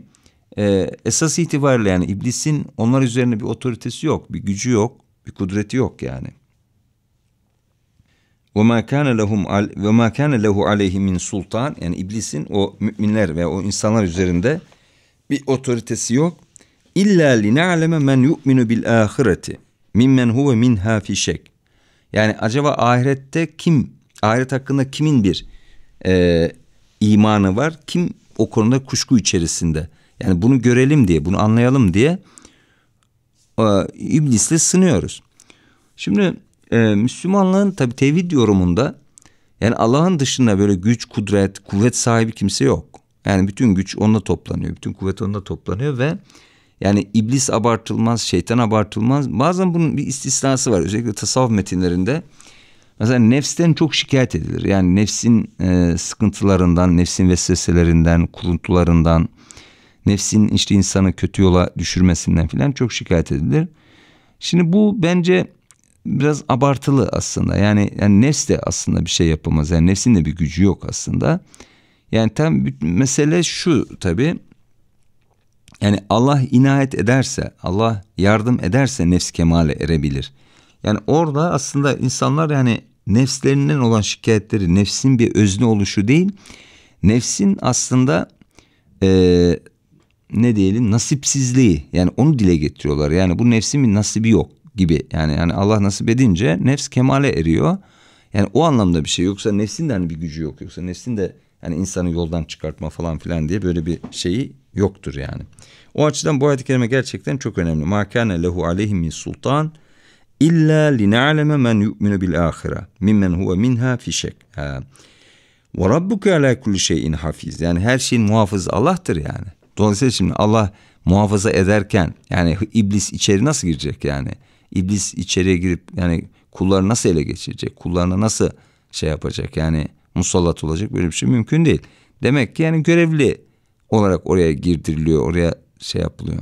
e, esas itibariyle yani iblisin onlar üzerine bir otoritesi yok, bir gücü yok, bir kudreti yok yani. Ve ma kana lehum ve ma kana lehu aleyhi sultan yani iblisin o müminler ve o insanlar üzerinde bir otoritesi yok. İlla lina'leme men yu'minu bil ahireti mimmen huve minha fi şek. Yani acaba ahirette kim, ahiret hakkında kimin bir e, imanı var, kim o konuda kuşku içerisinde? Yani bunu görelim diye, bunu anlayalım diye e, iblisle sınıyoruz. Şimdi e, Müslümanlığın tabi tevhid yorumunda yani Allah'ın dışında böyle güç, kudret, kuvvet sahibi kimse yok. Yani bütün güç onda toplanıyor, bütün kuvvet onda toplanıyor ve yani iblis abartılmaz, şeytan abartılmaz. Bazen bunun bir istisnası var. Özellikle tasavvuf metinlerinde. Mesela nefsten çok şikayet edilir. Yani nefsin e, sıkıntılarından, nefsin vesveselerinden, kuruntularından, nefsin işte insanı kötü yola düşürmesinden filan çok şikayet edilir. Şimdi bu bence biraz abartılı aslında. Yani, yani nefs de aslında bir şey yapamaz. Yani nefsin de bir gücü yok aslında. Yani tam mesele şu tabi. Yani Allah inayet ederse, Allah yardım ederse nefs kemale erebilir. Yani orada aslında insanlar yani nefslerinden olan şikayetleri nefsin bir özne oluşu değil. Nefsin aslında e, ne diyelim nasipsizliği yani onu dile getiriyorlar. Yani bu nefsin bir nasibi yok gibi. Yani yani Allah nasip edince nefs kemale eriyor. Yani o anlamda bir şey yoksa nefsin de hani bir gücü yok. Yoksa nefsin de yani insanı yoldan çıkartma falan filan diye böyle bir şeyi yoktur yani. O açıdan bu ayet-i kerime gerçekten çok önemli. Ma kana lehu aleyhim min sultan illa lina'leme men yu'minu bil ahire mimmen huve minha fi şek. Ve rabbuke ala kulli şeyin hafiz. Yani her şeyin muhafızı Allah'tır yani. Dolayısıyla şimdi Allah muhafaza ederken yani iblis içeri nasıl girecek yani? İblis içeriye girip yani kulları nasıl ele geçirecek? Kullarına nasıl şey yapacak? Yani musallat olacak böyle bir şey mümkün değil. Demek ki yani görevli olarak oraya girdiriliyor, oraya şey yapılıyor.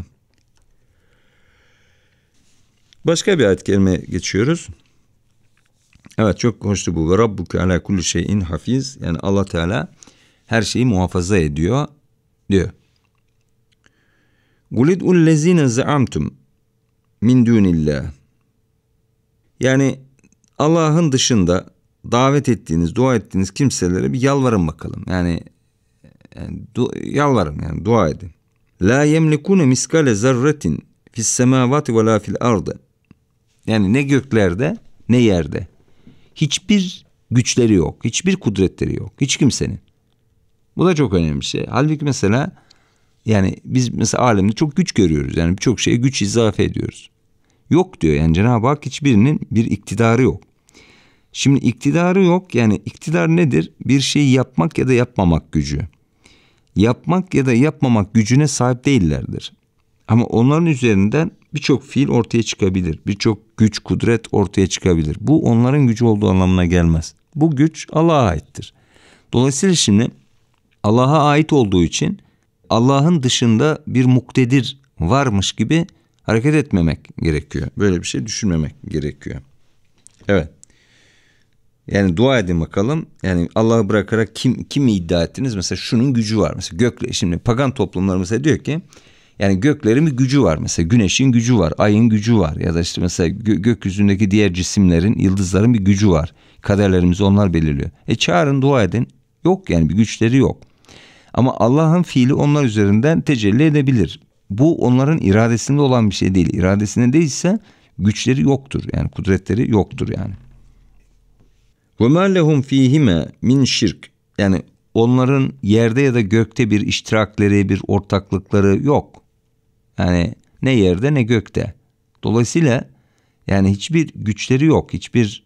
Başka bir ayet kelime geçiyoruz. Evet çok hoştu bu. Ve Rabbuke ala kulli şeyin hafiz. Yani Allah Teala her şeyi muhafaza ediyor diyor. Gulid ullezine zaamtum min dunillah. Yani Allah'ın dışında davet ettiğiniz, dua ettiğiniz kimselere bir yalvarın bakalım. Yani, yani yalvarın yani dua edin. La yemlikune miskale zerretin fis semavati ve la fil ardı. Yani ne göklerde ne yerde. Hiçbir güçleri yok, hiçbir kudretleri yok, hiç kimsenin. Bu da çok önemli bir şey. Halbuki mesela yani biz mesela alemde çok güç görüyoruz. Yani birçok şeye güç izafe ediyoruz. Yok diyor yani Cenab-ı Hak hiçbirinin bir iktidarı yok. Şimdi iktidarı yok yani iktidar nedir? Bir şeyi yapmak ya da yapmamak gücü. Yapmak ya da yapmamak gücüne sahip değillerdir. Ama onların üzerinden birçok fiil ortaya çıkabilir. Birçok güç, kudret ortaya çıkabilir. Bu onların gücü olduğu anlamına gelmez. Bu güç Allah'a aittir. Dolayısıyla şimdi Allah'a ait olduğu için Allah'ın dışında bir muktedir varmış gibi hareket etmemek gerekiyor. Böyle bir şey düşünmemek gerekiyor. Evet. Yani dua edin bakalım. Yani Allah'ı bırakarak kim kimi iddia ettiniz? Mesela şunun gücü var. Mesela gök şimdi pagan toplumlar mesela diyor ki yani göklerin bir gücü var mesela güneşin gücü var, ayın gücü var ya da işte mesela gö- gökyüzündeki diğer cisimlerin, yıldızların bir gücü var. Kaderlerimizi onlar belirliyor. E çağırın dua edin. Yok yani bir güçleri yok. Ama Allah'ın fiili onlar üzerinden tecelli edebilir. Bu onların iradesinde olan bir şey değil. İradesinde değilse güçleri yoktur. Yani kudretleri yoktur yani. وَمَا لَهُمْ ف۪يهِمَا min şirk. Yani onların yerde ya da gökte bir iştirakleri, bir ortaklıkları yok. Yani ne yerde ne gökte. Dolayısıyla yani hiçbir güçleri yok, hiçbir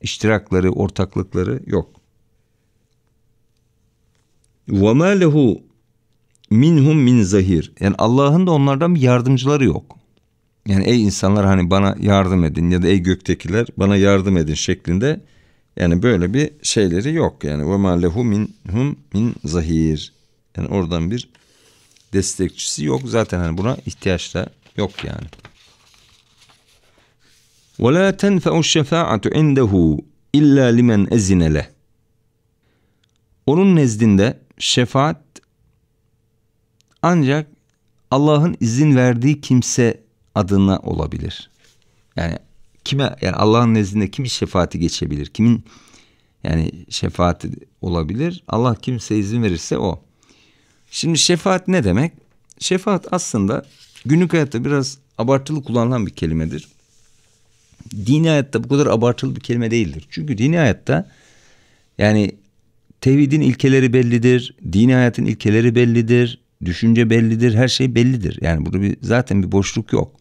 iştirakları, ortaklıkları yok. وَمَا لَهُ minhum min zahir. Yani Allah'ın da onlardan bir yardımcıları yok. Yani ey insanlar hani bana yardım edin ya da ey göktekiler bana yardım edin şeklinde yani böyle bir şeyleri yok. Yani ve ma lehu minhum min zahir. Yani oradan bir destekçisi yok. Zaten hani buna ihtiyaç da yok yani. Ve la tenfe'u şefaatu indehu illa limen ezine Onun nezdinde şefaat ancak Allah'ın izin verdiği kimse adına olabilir. Yani kime yani Allah'ın nezdinde kimin şefaati geçebilir? Kimin yani şefaati olabilir? Allah kimse izin verirse o. Şimdi şefaat ne demek? Şefaat aslında günlük hayatta biraz abartılı kullanılan bir kelimedir. Dini hayatta bu kadar abartılı bir kelime değildir. Çünkü dini hayatta yani tevhidin ilkeleri bellidir, dini hayatın ilkeleri bellidir, düşünce bellidir, her şey bellidir. Yani burada bir, zaten bir boşluk yok.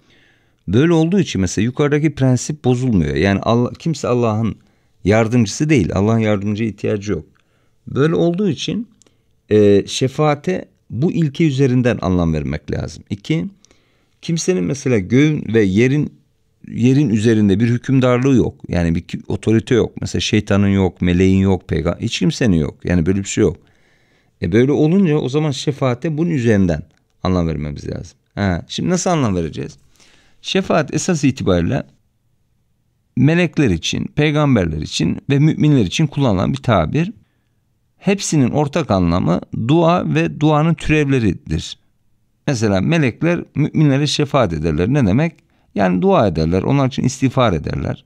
Böyle olduğu için mesela yukarıdaki prensip bozulmuyor. Yani Allah, kimse Allah'ın yardımcısı değil. Allah'ın yardımcıya ihtiyacı yok. Böyle olduğu için e, şefaate bu ilke üzerinden anlam vermek lazım. İki, kimsenin mesela göğün ve yerin yerin üzerinde bir hükümdarlığı yok. Yani bir otorite yok. Mesela şeytanın yok, meleğin yok, peygamber hiç kimsenin yok. Yani böyle bir şey yok. E böyle olunca o zaman şefaate bunun üzerinden anlam vermemiz lazım. Ha, şimdi nasıl anlam vereceğiz? Şefaat esas itibariyle melekler için, peygamberler için ve müminler için kullanılan bir tabir. Hepsinin ortak anlamı dua ve duanın türevleridir. Mesela melekler müminlere şefaat ederler. Ne demek? Yani dua ederler. Onlar için istiğfar ederler.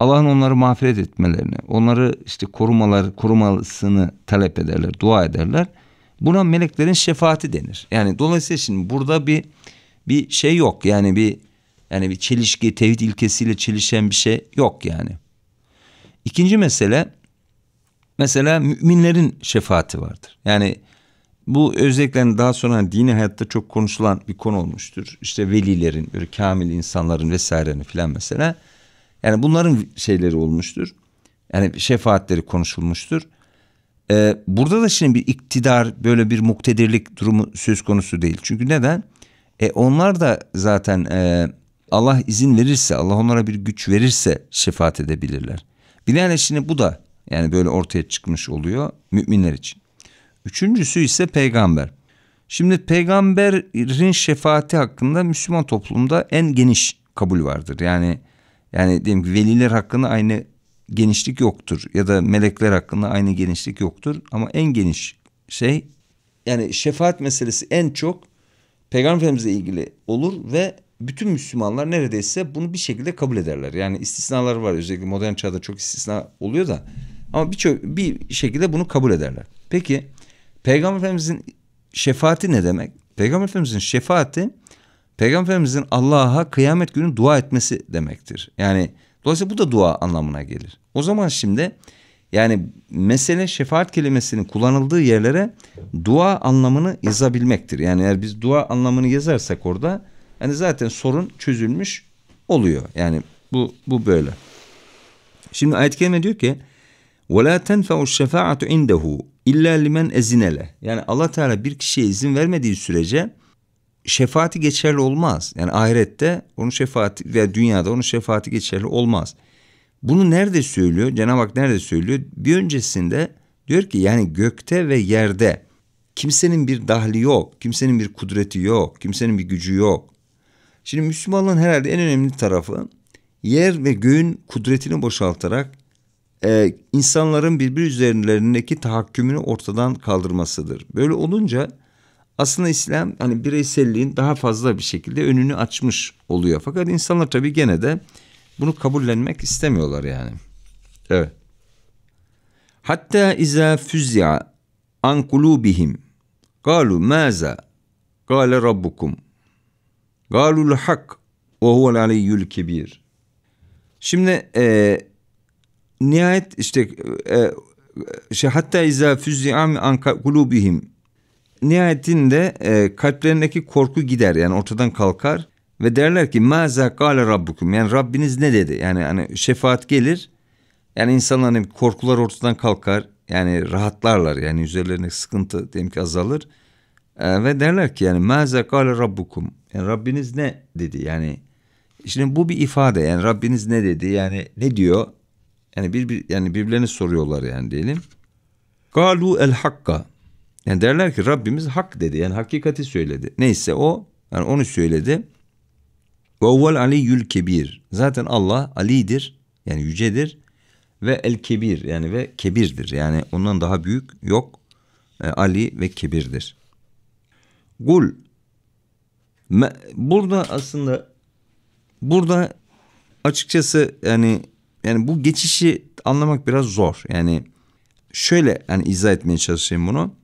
Allah'ın onları mağfiret etmelerini, onları işte korumalar, korumasını talep ederler, dua ederler. Buna meleklerin şefaati denir. Yani dolayısıyla şimdi burada bir bir şey yok. Yani bir yani bir çelişki, tevhid ilkesiyle çelişen bir şey yok yani. İkinci mesele mesela müminlerin şefaati vardır. Yani bu özelliklerin daha sonra hani dini hayatta çok konuşulan bir konu olmuştur. İşte velilerin, böyle kamil insanların vesairenin filan mesela. Yani bunların şeyleri olmuştur. Yani şefaatleri konuşulmuştur. Ee, burada da şimdi bir iktidar, böyle bir muktedirlik durumu söz konusu değil. Çünkü neden? E onlar da zaten e, Allah izin verirse, Allah onlara bir güç verirse şefaat edebilirler. Bir Binaenaleyh şimdi bu da yani böyle ortaya çıkmış oluyor müminler için. Üçüncüsü ise peygamber. Şimdi peygamberin şefaati hakkında Müslüman toplumda en geniş kabul vardır. Yani yani diyelim ki veliler hakkında aynı genişlik yoktur ya da melekler hakkında aynı genişlik yoktur ama en geniş şey yani şefaat meselesi en çok Peygamber ilgili olur ve bütün Müslümanlar neredeyse bunu bir şekilde kabul ederler. Yani istisnalar var özellikle modern çağda çok istisna oluyor da ama birçok bir şekilde bunu kabul ederler. Peki Peygamber Efendimizin şefaati ne demek? Peygamber Efendimizin şefaati Peygamber Efendimizin Allah'a kıyamet günü dua etmesi demektir. Yani dolayısıyla bu da dua anlamına gelir. O zaman şimdi yani mesele şefaat kelimesinin kullanıldığı yerlere dua anlamını yazabilmektir. Yani eğer biz dua anlamını yazarsak orada hani zaten sorun çözülmüş oluyor. Yani bu bu böyle. Şimdi ayet-i diyor ki وَلَا تَنْفَعُ الشَّفَاعَةُ عِنْدَهُ İlla limen ezinele. Yani Allah Teala bir kişiye izin vermediği sürece şefaati geçerli olmaz. Yani ahirette onun şefaati veya dünyada onun şefaati geçerli olmaz. Bunu nerede söylüyor? Cenab-ı Hak nerede söylüyor? Bir öncesinde diyor ki yani gökte ve yerde kimsenin bir dahli yok, kimsenin bir kudreti yok, kimsenin bir gücü yok. Şimdi Müslümanlığın herhalde en önemli tarafı yer ve göğün kudretini boşaltarak e, insanların birbiri üzerlerindeki tahakkümünü ortadan kaldırmasıdır. Böyle olunca aslında İslam hani bireyselliğin daha fazla bir şekilde önünü açmış oluyor. Fakat insanlar tabii gene de bunu kabullenmek istemiyorlar yani. Evet. Hatta izâ füzya an kulubihim galu mâza gâle rabbukum galul hak ve huvel aliyyül kebir. Şimdi e, nihayet işte e, e, şey hatta izâ füzzi'am an kulubihim nihayetinde e, kalplerindeki korku gider yani ortadan kalkar ve derler ki maza kâle rabbukum yani Rabbiniz ne dedi yani hani şefaat gelir yani insanların hani korkular ortadan kalkar yani rahatlarlar yani üzerlerine sıkıntı diyelim ki azalır e, ve derler ki yani maza kâle rabbukum yani Rabbiniz ne dedi yani şimdi bu bir ifade yani Rabbiniz ne dedi yani ne diyor yani bir, bir yani birbirlerini soruyorlar yani diyelim. Galu el hakka. Yani derler ki Rabbimiz hak dedi. Yani hakikati söyledi. Neyse o yani onu söyledi. Ve evvel aliyyül kebir. Zaten Allah alidir yani yücedir ve el kebir yani ve kebirdir. Yani ondan daha büyük yok. E, Ali ve kebirdir. Gul burada aslında burada açıkçası yani yani bu geçişi anlamak biraz zor. Yani şöyle yani izah etmeye çalışayım bunu.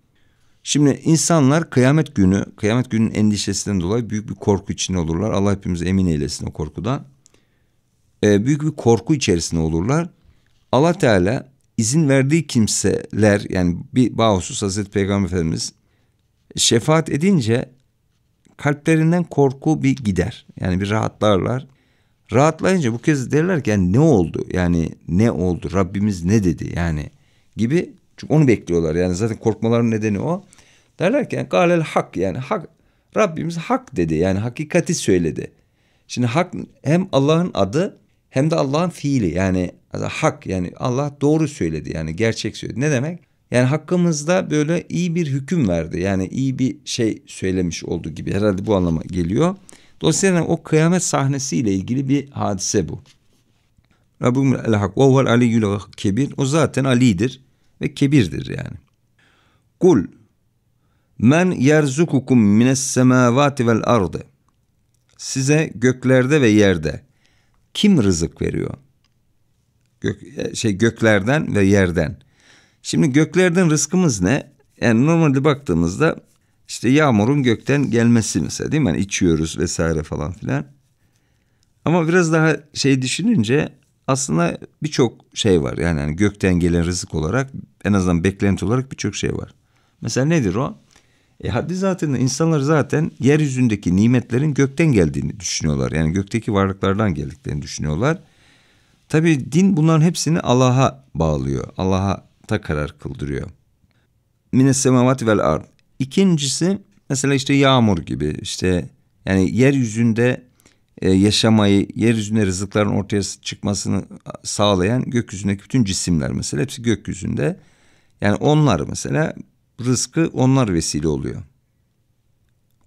Şimdi insanlar kıyamet günü, kıyamet günün endişesinden dolayı büyük bir korku içinde olurlar. Allah hepimizi emin eylesin o korkudan. Ee, büyük bir korku içerisinde olurlar. Allah Teala izin verdiği kimseler yani bir bahusus Hazreti Peygamber Efendimiz şefaat edince kalplerinden korku bir gider. Yani bir rahatlarlar rahatlayınca bu kez derler ki yani ne oldu? Yani ne oldu? Rabbimiz ne dedi? Yani gibi çünkü onu bekliyorlar. Yani zaten korkmaların nedeni o. Derler ki yani galel hak yani hak Rabbimiz hak dedi. Yani hakikati söyledi. Şimdi hak hem Allah'ın adı hem de Allah'ın fiili. Yani hak yani Allah doğru söyledi. Yani gerçek söyledi. Ne demek? Yani hakkımızda böyle iyi bir hüküm verdi. Yani iyi bir şey söylemiş oldu gibi. Herhalde bu anlama geliyor. Dolayısıyla o kıyamet sahnesiyle ilgili bir hadise bu. Rabbim el hak O var Ali aliyyül kebir. O zaten Ali'dir ve kebirdir yani. Kul men yerzukukum mines semavati vel ardı. Size göklerde ve yerde kim rızık veriyor? Gök, e, şey göklerden ve yerden. Şimdi göklerden rızkımız ne? Yani normalde baktığımızda işte yağmurun gökten gelmesi mesela değil mi? Yani içiyoruz vesaire falan filan. Ama biraz daha şey düşününce aslında birçok şey var. Yani, yani gökten gelen rızık olarak en azından beklenti olarak birçok şey var. Mesela nedir o? E haddi zaten insanlar zaten yeryüzündeki nimetlerin gökten geldiğini düşünüyorlar. Yani gökteki varlıklardan geldiklerini düşünüyorlar. Tabii din bunların hepsini Allah'a bağlıyor. Allah'a ta karar kıldırıyor. Mine semavati vel ard. İkincisi mesela işte yağmur gibi işte yani yeryüzünde e, yaşamayı, yeryüzünde rızıkların ortaya çıkmasını sağlayan gökyüzündeki bütün cisimler mesela hepsi gökyüzünde. Yani onlar mesela rızkı onlar vesile oluyor.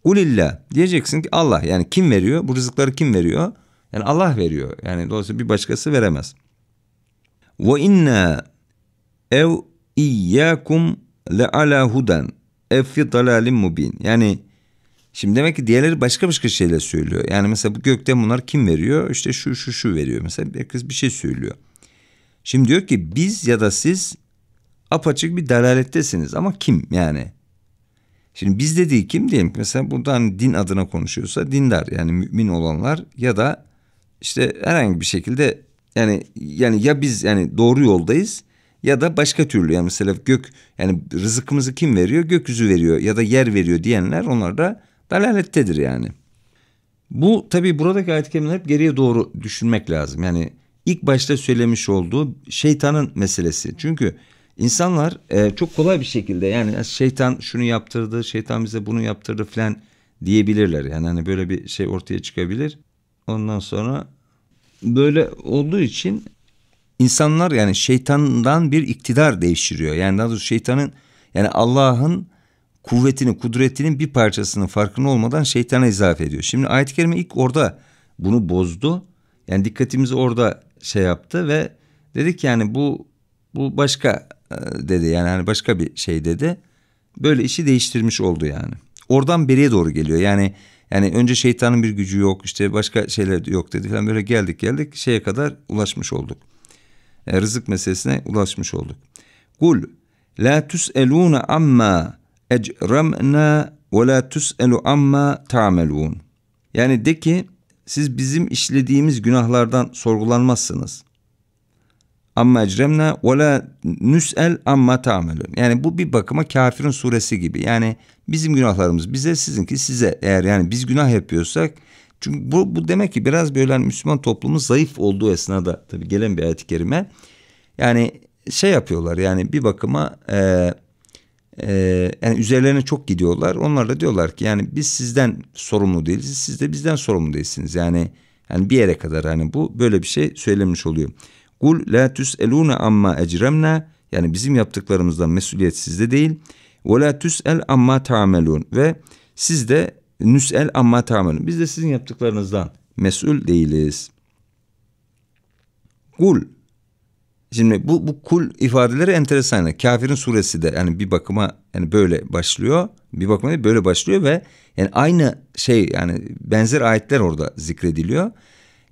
Ulilla diyeceksin ki Allah yani kim veriyor? Bu rızıkları kim veriyor? Yani Allah veriyor. Yani dolayısıyla bir başkası veremez. Ve inna ev iyyakum le ala hudan ev fi dalalim mubin. Yani şimdi demek ki diğerleri başka başka şeyler söylüyor. Yani mesela bu gökte bunlar kim veriyor? İşte şu şu şu veriyor. Mesela bir kız bir şey söylüyor. Şimdi diyor ki biz ya da siz apaçık bir dalalettesiniz ama kim yani? Şimdi biz dediği kim diyelim ki mesela buradan din adına konuşuyorsa dindar yani mümin olanlar ya da işte herhangi bir şekilde yani yani ya biz yani doğru yoldayız ya da başka türlü yani mesela gök yani rızıkımızı kim veriyor? Gökyüzü veriyor ya da yer veriyor diyenler onlar da dalalettedir yani. Bu tabii buradaki ayet hep geriye doğru düşünmek lazım. Yani ilk başta söylemiş olduğu şeytanın meselesi. Çünkü insanlar e, çok kolay bir şekilde yani şeytan şunu yaptırdı, şeytan bize bunu yaptırdı falan diyebilirler. Yani hani böyle bir şey ortaya çıkabilir. Ondan sonra böyle olduğu için insanlar yani şeytandan bir iktidar değiştiriyor. Yani daha doğrusu şeytanın yani Allah'ın kuvvetini, kudretinin bir parçasının farkında olmadan şeytana izafe ediyor. Şimdi ayet-i kerime ilk orada bunu bozdu. Yani dikkatimizi orada şey yaptı ve dedik yani bu bu başka e, dedi yani hani başka bir şey dedi. Böyle işi değiştirmiş oldu yani. Oradan beriye doğru geliyor. Yani yani önce şeytanın bir gücü yok işte başka şeyler yok dedi falan böyle geldik geldik şeye kadar ulaşmış olduk. E, rızık meselesine ulaşmış olduk. Kul la tüselûne amma ecremna ve la tüselu amma tamelun." Yani de ki siz bizim işlediğimiz günahlardan sorgulanmazsınız. Amma ecremna ve la nüsel amma tamelun." Yani bu bir bakıma kafirin suresi gibi. Yani bizim günahlarımız bize sizinki size. Eğer yani biz günah yapıyorsak çünkü bu, bu demek ki biraz böyle hani Müslüman toplumu zayıf olduğu esnada tabi gelen bir ayet-i kerime. Yani şey yapıyorlar yani bir bakıma e, e, yani üzerlerine çok gidiyorlar. Onlar da diyorlar ki yani biz sizden sorumlu değiliz siz de bizden sorumlu değilsiniz. Yani yani bir yere kadar hani bu böyle bir şey söylemiş oluyor. Kul la tüselune amma ecremna yani bizim yaptıklarımızdan mesuliyet sizde değil. Ve la tüsel amma ta'melun ve siz de Nüs'el amma ta'melun. Biz de sizin yaptıklarınızdan mesul değiliz. Kul. Şimdi bu, bu kul ifadeleri enteresan. Kafirin suresi de yani bir bakıma yani böyle başlıyor. Bir bakıma böyle başlıyor ve yani aynı şey yani benzer ayetler orada zikrediliyor.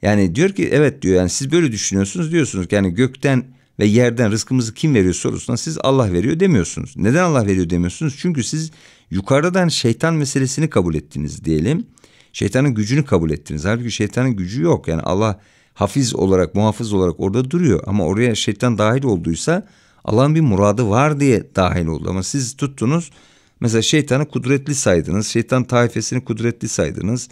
Yani diyor ki evet diyor yani siz böyle düşünüyorsunuz diyorsunuz ki yani gökten ve yerden rızkımızı kim veriyor sorusuna siz Allah veriyor demiyorsunuz. Neden Allah veriyor demiyorsunuz? Çünkü siz Yukarıdan şeytan meselesini kabul ettiniz diyelim. Şeytanın gücünü kabul ettiniz. Halbuki şeytanın gücü yok. Yani Allah hafiz olarak, muhafız olarak orada duruyor. Ama oraya şeytan dahil olduysa Allah'ın bir muradı var diye dahil oldu. Ama siz tuttunuz mesela şeytanı kudretli saydınız. Şeytan taifesini kudretli saydınız.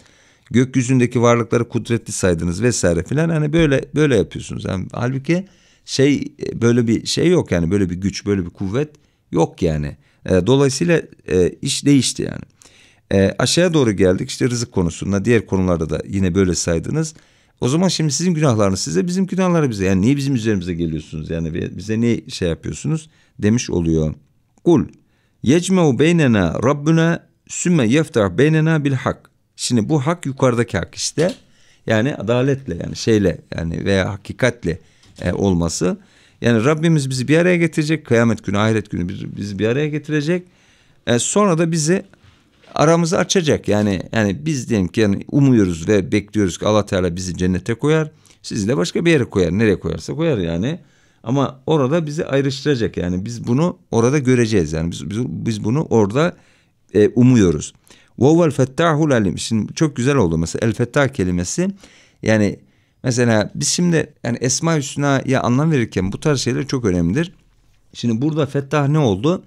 Gökyüzündeki varlıkları kudretli saydınız vesaire filan. Hani böyle böyle yapıyorsunuz. Yani halbuki şey böyle bir şey yok yani böyle bir güç, böyle bir kuvvet yok yani. E, dolayısıyla e, iş değişti yani. E, aşağıya doğru geldik işte rızık konusunda diğer konularda da yine böyle saydınız. O zaman şimdi sizin günahlarınız size bizim günahları bize. Yani niye bizim üzerimize geliyorsunuz yani bize ne şey yapıyorsunuz demiş oluyor. Kul yecmeu beynena rabbuna sümme yeftah beynena bil hak. Şimdi bu hak yukarıdaki hak işte. Yani adaletle yani şeyle yani veya hakikatle e, olması. Yani Rabbimiz bizi bir araya getirecek. Kıyamet günü, ahiret günü bizi bir araya getirecek. E, sonra da bizi aramızı açacak. Yani yani biz diyelim ki yani umuyoruz ve bekliyoruz ki Allah Teala bizi cennete koyar. Sizi de başka bir yere koyar. Nereye koyarsa koyar yani. Ama orada bizi ayrıştıracak. Yani biz bunu orada göreceğiz. Yani biz, biz, biz bunu orada e, umuyoruz. Ve vel fettahul alim. Şimdi çok güzel oldu mesela el fettah kelimesi. Yani Mesela biz şimdi yani Esma Hüsna'ya anlam verirken bu tarz şeyler çok önemlidir. Şimdi burada fettah ne oldu?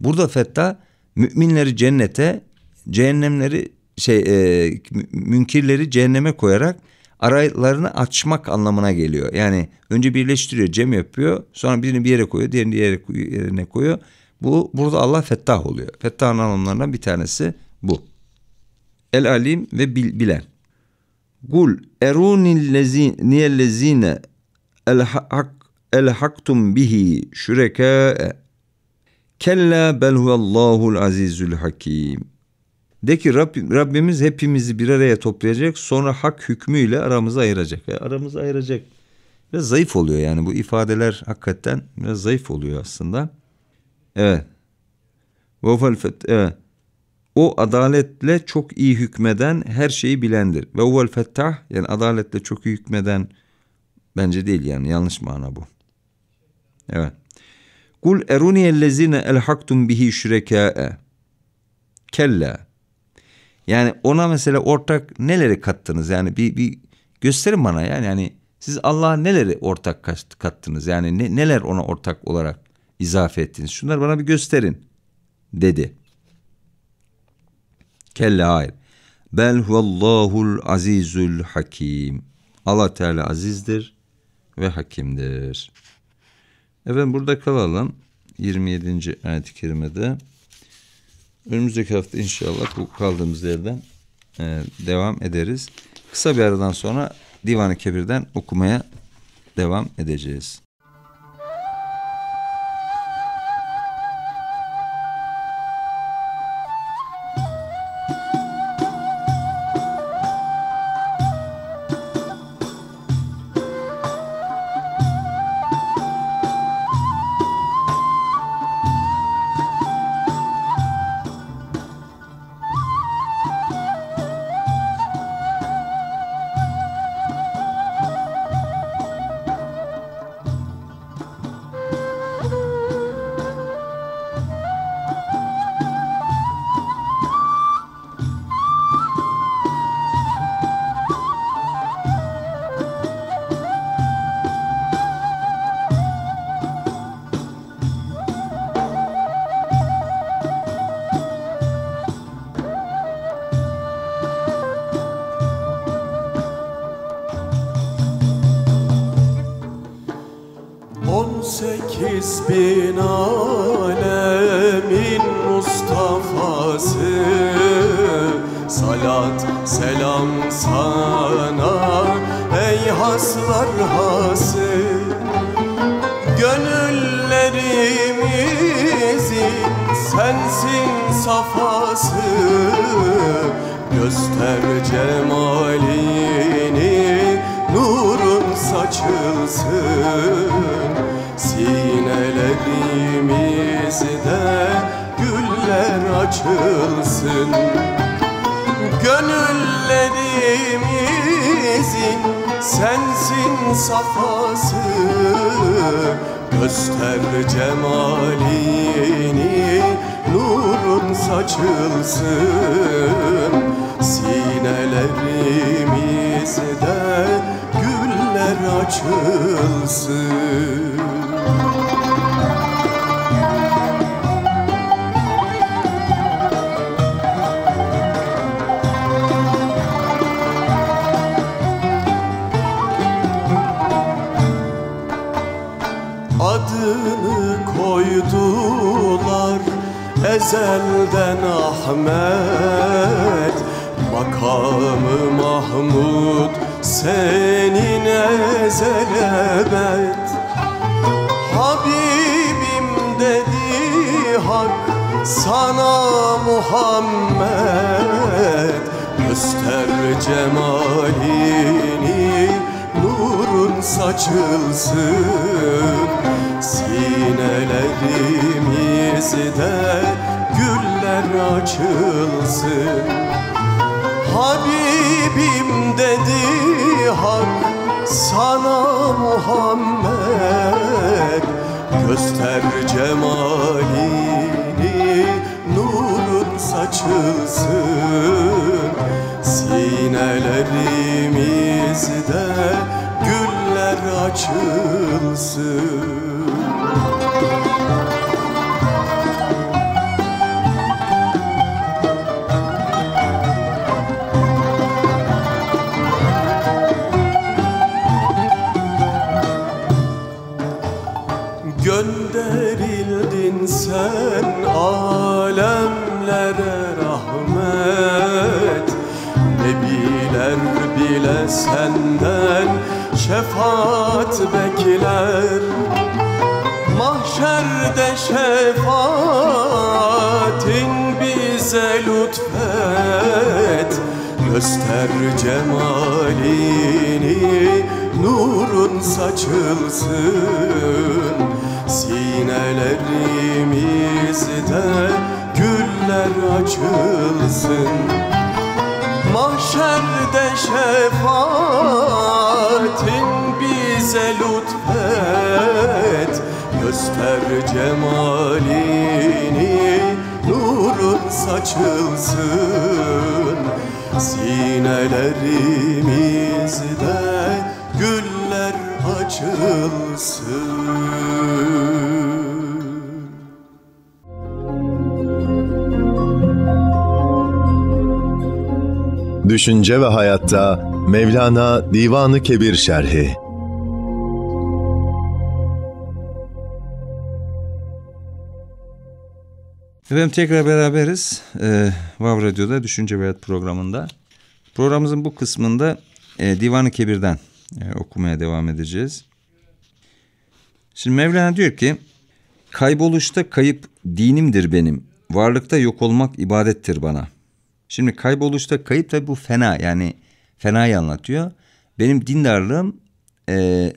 Burada fettah müminleri cennete, cehennemleri şey e, münkirleri cehenneme koyarak aralarını açmak anlamına geliyor. Yani önce birleştiriyor, cem yapıyor. Sonra birini bir yere koyuyor, diğerini yere yerine koyuyor. Bu burada Allah fettah oluyor. Fettah'ın anlamlarından bir tanesi bu. El alim ve bil, bilen. Gul erunillezine elhak elhaktum bihi şürekâe. Kella bel huvallahul azizül hakim. De ki Rab, Rabbimiz hepimizi bir araya toplayacak sonra hak hükmüyle aramızı ayıracak. Yani e, aramızı ayıracak. Biraz zayıf oluyor yani bu ifadeler hakikaten biraz zayıf oluyor aslında. Evet. Vefel evet. O adaletle çok iyi hükmeden her şeyi bilendir. Ve huvel fettah yani adaletle çok iyi hükmeden bence değil yani yanlış mana bu. Evet. Kul eruniyellezine elhaktum bihi şürekâe. Kella. Yani ona mesela ortak neleri kattınız? Yani bir, bir gösterin bana yani. yani siz Allah'a neleri ortak kattınız? Yani ne, neler ona ortak olarak izafe ettiniz? Şunları bana bir gösterin dedi. Kella hayır. Bel huvallahul azizul hakim. Allah Teala azizdir ve hakimdir. Efendim burada kalalım. 27. ayet-i kerimede. Önümüzdeki hafta inşallah bu kaldığımız yerden e, devam ederiz. Kısa bir aradan sonra Divan-ı Kebir'den okumaya devam edeceğiz. selamı Mahmud senin ezele Habibim dedi hak sana Muhammed Göster cemalini nurun saçılsın Sinelerimizde güller açılsın Habibim dedi hak sana Muhammed Göster cemalini nurun saçılsın Sinelerimizde güller açılsın şefaatin bize lütfet Göster cemalini nurun saçılsın Sinelerimizde güller açılsın Mahşerde şefaatin bize lütfet Göster cemalini Nurun saçılsın Sinelerimizde Güller açılsın Düşünce ve Hayatta Mevlana Divanı Kebir Şerhi Efendim tekrar beraberiz. Ee, Vav Radyo'da Düşünce ve Hayat programında. Programımızın bu kısmında e, Divan-ı Kebir'den e, okumaya devam edeceğiz. Şimdi Mevlana diyor ki, kayboluşta kayıp dinimdir benim, varlıkta yok olmak ibadettir bana. Şimdi kayboluşta kayıp tabi bu fena yani fenayı anlatıyor. Benim dindarlığım e,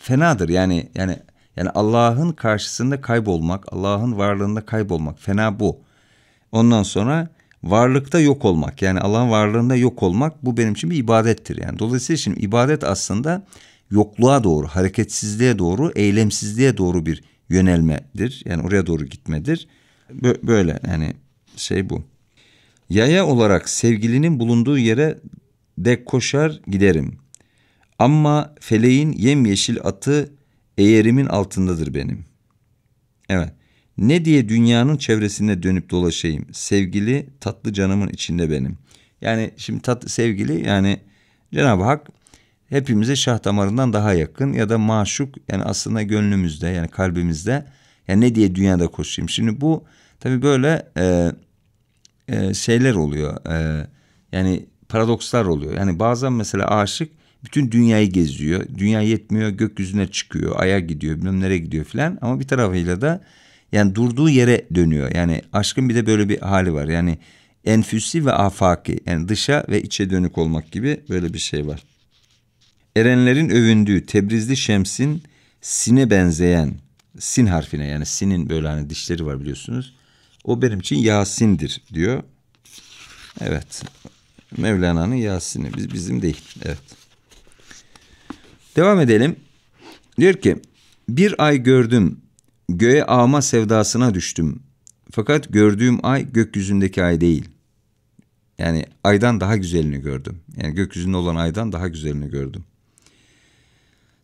fenadır yani yani yani Allah'ın karşısında kaybolmak, Allah'ın varlığında kaybolmak fena bu. Ondan sonra varlıkta yok olmak yani Allah'ın varlığında yok olmak bu benim için bir ibadettir. Yani dolayısıyla şimdi ibadet aslında yokluğa doğru, hareketsizliğe doğru, eylemsizliğe doğru bir yönelmedir. Yani oraya doğru gitmedir. Böyle yani şey bu. Yaya olarak sevgilinin bulunduğu yere de koşar giderim. Ama feleğin yemyeşil atı eğerimin altındadır benim. Evet. Ne diye dünyanın çevresinde dönüp dolaşayım. Sevgili tatlı canımın içinde benim. Yani şimdi tat sevgili yani Cenab-ı Hak hepimize şah damarından daha yakın ya da maşuk yani aslında gönlümüzde yani kalbimizde yani ne diye dünyada koşayım. Şimdi bu tabi böyle e, e, şeyler oluyor. E, yani paradokslar oluyor. Yani bazen mesela aşık bütün dünyayı geziyor. Dünya yetmiyor. Gökyüzüne çıkıyor. Ay'a gidiyor. Bilmem nereye gidiyor filan. Ama bir tarafıyla da yani durduğu yere dönüyor. Yani aşkın bir de böyle bir hali var. Yani enfüsi ve afaki. Yani dışa ve içe dönük olmak gibi böyle bir şey var. Erenlerin övündüğü Tebrizli Şems'in sine benzeyen sin harfine yani sinin böyle hani dişleri var biliyorsunuz. O benim için Yasin'dir diyor. Evet. Mevlana'nın Yasin'i biz bizim değil. Evet. Devam edelim. Diyor ki bir ay gördüm göğe ağma sevdasına düştüm. Fakat gördüğüm ay gökyüzündeki ay değil. Yani aydan daha güzelini gördüm. Yani gökyüzünde olan aydan daha güzelini gördüm.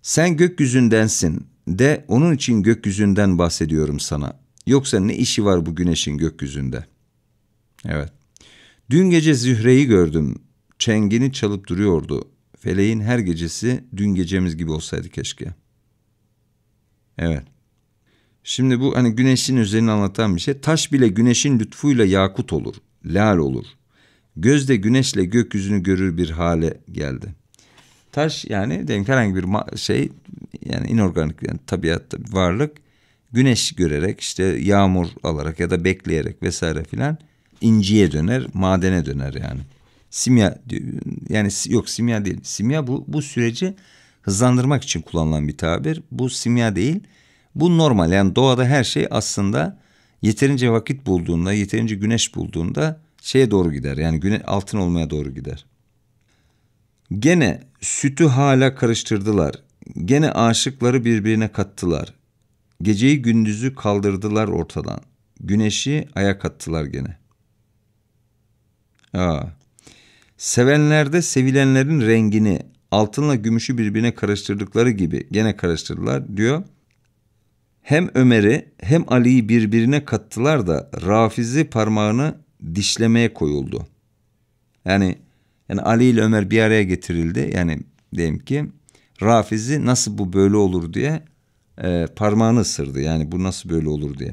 Sen gökyüzündensin de onun için gökyüzünden bahsediyorum sana. Yoksa ne işi var bu güneşin gökyüzünde? Evet. Dün gece Zühre'yi gördüm. Çengini çalıp duruyordu. Feleğin her gecesi dün gecemiz gibi olsaydı keşke. Evet. Şimdi bu hani güneşin üzerini anlatan bir şey. Taş bile güneşin lütfuyla yakut olur, lal olur. Gözde güneşle gökyüzünü görür bir hale geldi. Taş yani diyelim herhangi bir şey yani inorganik yani tabiatta bir varlık güneş görerek işte yağmur alarak ya da bekleyerek vesaire filan inciye döner, madene döner yani simya yani yok simya değil. Simya bu bu süreci hızlandırmak için kullanılan bir tabir. Bu simya değil. Bu normal yani doğada her şey aslında yeterince vakit bulduğunda, yeterince güneş bulduğunda şeye doğru gider. Yani güne altın olmaya doğru gider. Gene sütü hala karıştırdılar. Gene aşıkları birbirine kattılar. Geceyi gündüzü kaldırdılar ortadan. Güneşi ayak attılar gene. Aa, Sevenlerde sevilenlerin rengini altınla gümüşü birbirine karıştırdıkları gibi gene karıştırdılar diyor. Hem Ömer'i hem Ali'yi birbirine kattılar da Rafizi parmağını dişlemeye koyuldu. Yani yani Ali ile Ömer bir araya getirildi. Yani diyelim ki Rafizi nasıl bu böyle olur diye e, parmağını ısırdı. Yani bu nasıl böyle olur diye.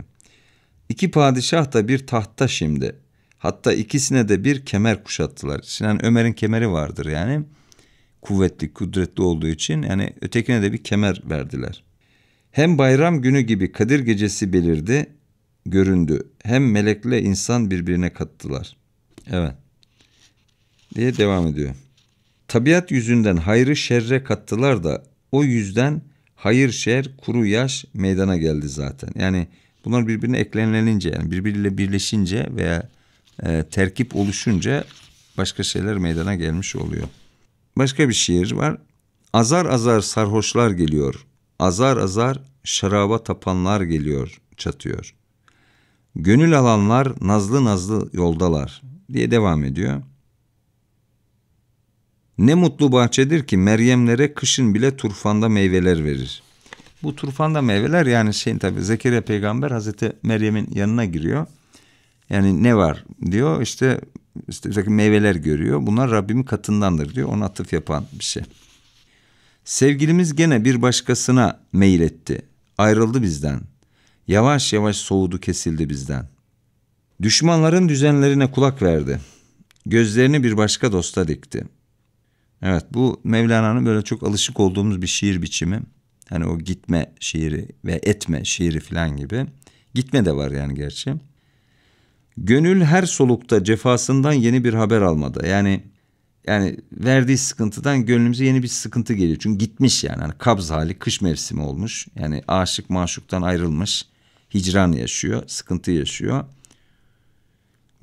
İki padişah da bir tahtta şimdi. Hatta ikisine de bir kemer kuşattılar. Sinan Ömer'in kemeri vardır yani. Kuvvetli, kudretli olduğu için yani ötekine de bir kemer verdiler. Hem bayram günü gibi Kadir gecesi belirdi, göründü. Hem melekle insan birbirine kattılar. Evet. Diye devam ediyor. Tabiat yüzünden hayrı şerre kattılar da o yüzden hayır şer kuru yaş meydana geldi zaten. Yani bunlar birbirine eklenlenince yani birbiriyle birleşince veya e, terkip oluşunca başka şeyler meydana gelmiş oluyor. Başka bir şiir var. Azar azar sarhoşlar geliyor. Azar azar şaraba tapanlar geliyor, çatıyor. Gönül alanlar nazlı nazlı yoldalar diye devam ediyor. Ne mutlu bahçedir ki Meryemlere kışın bile turfanda meyveler verir. Bu turfanda meyveler yani şeyin tabi Zekeriya peygamber Hazreti Meryem'in yanına giriyor. Yani ne var diyor işte, işte meyveler görüyor. Bunlar Rabbimin katındandır diyor. Ona atıf yapan bir şey. Sevgilimiz gene bir başkasına etti, Ayrıldı bizden. Yavaş yavaş soğudu kesildi bizden. Düşmanların düzenlerine kulak verdi. Gözlerini bir başka dosta dikti. Evet bu Mevlana'nın böyle çok alışık olduğumuz bir şiir biçimi. Hani o gitme şiiri ve etme şiiri falan gibi. Gitme de var yani gerçi. Gönül her solukta cefasından yeni bir haber almadı. Yani yani verdiği sıkıntıdan gönlümüze yeni bir sıkıntı geliyor. Çünkü gitmiş yani. yani kabz hali kış mevsimi olmuş. Yani aşık maşuktan ayrılmış. Hicran yaşıyor. Sıkıntı yaşıyor.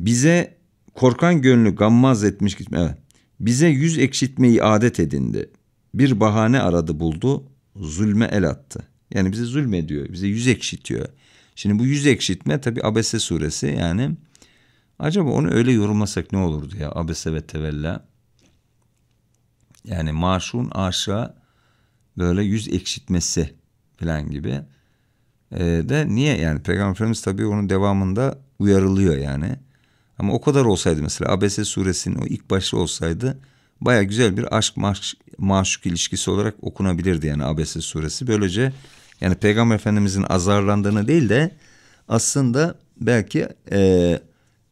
Bize korkan gönlü gammaz etmiş gitme. Evet. Bize yüz ekşitmeyi adet edindi. Bir bahane aradı buldu. Zulme el attı. Yani bize zulme diyor. Bize yüz ekşitiyor. Şimdi bu yüz ekşitme tabi Abese suresi yani acaba onu öyle yorumlasak ne olurdu ya Abese ve Tevella. Yani maşun aşağı böyle yüz ekşitmesi falan gibi. Ee, de niye yani Peygamber Efendimiz tabii onun devamında uyarılıyor yani. Ama o kadar olsaydı mesela Abese suresinin o ilk başı olsaydı baya güzel bir aşk maşk, maşuk ilişkisi olarak okunabilirdi yani Abese suresi. Böylece yani Peygamber Efendimizin azarlandığını değil de aslında belki e,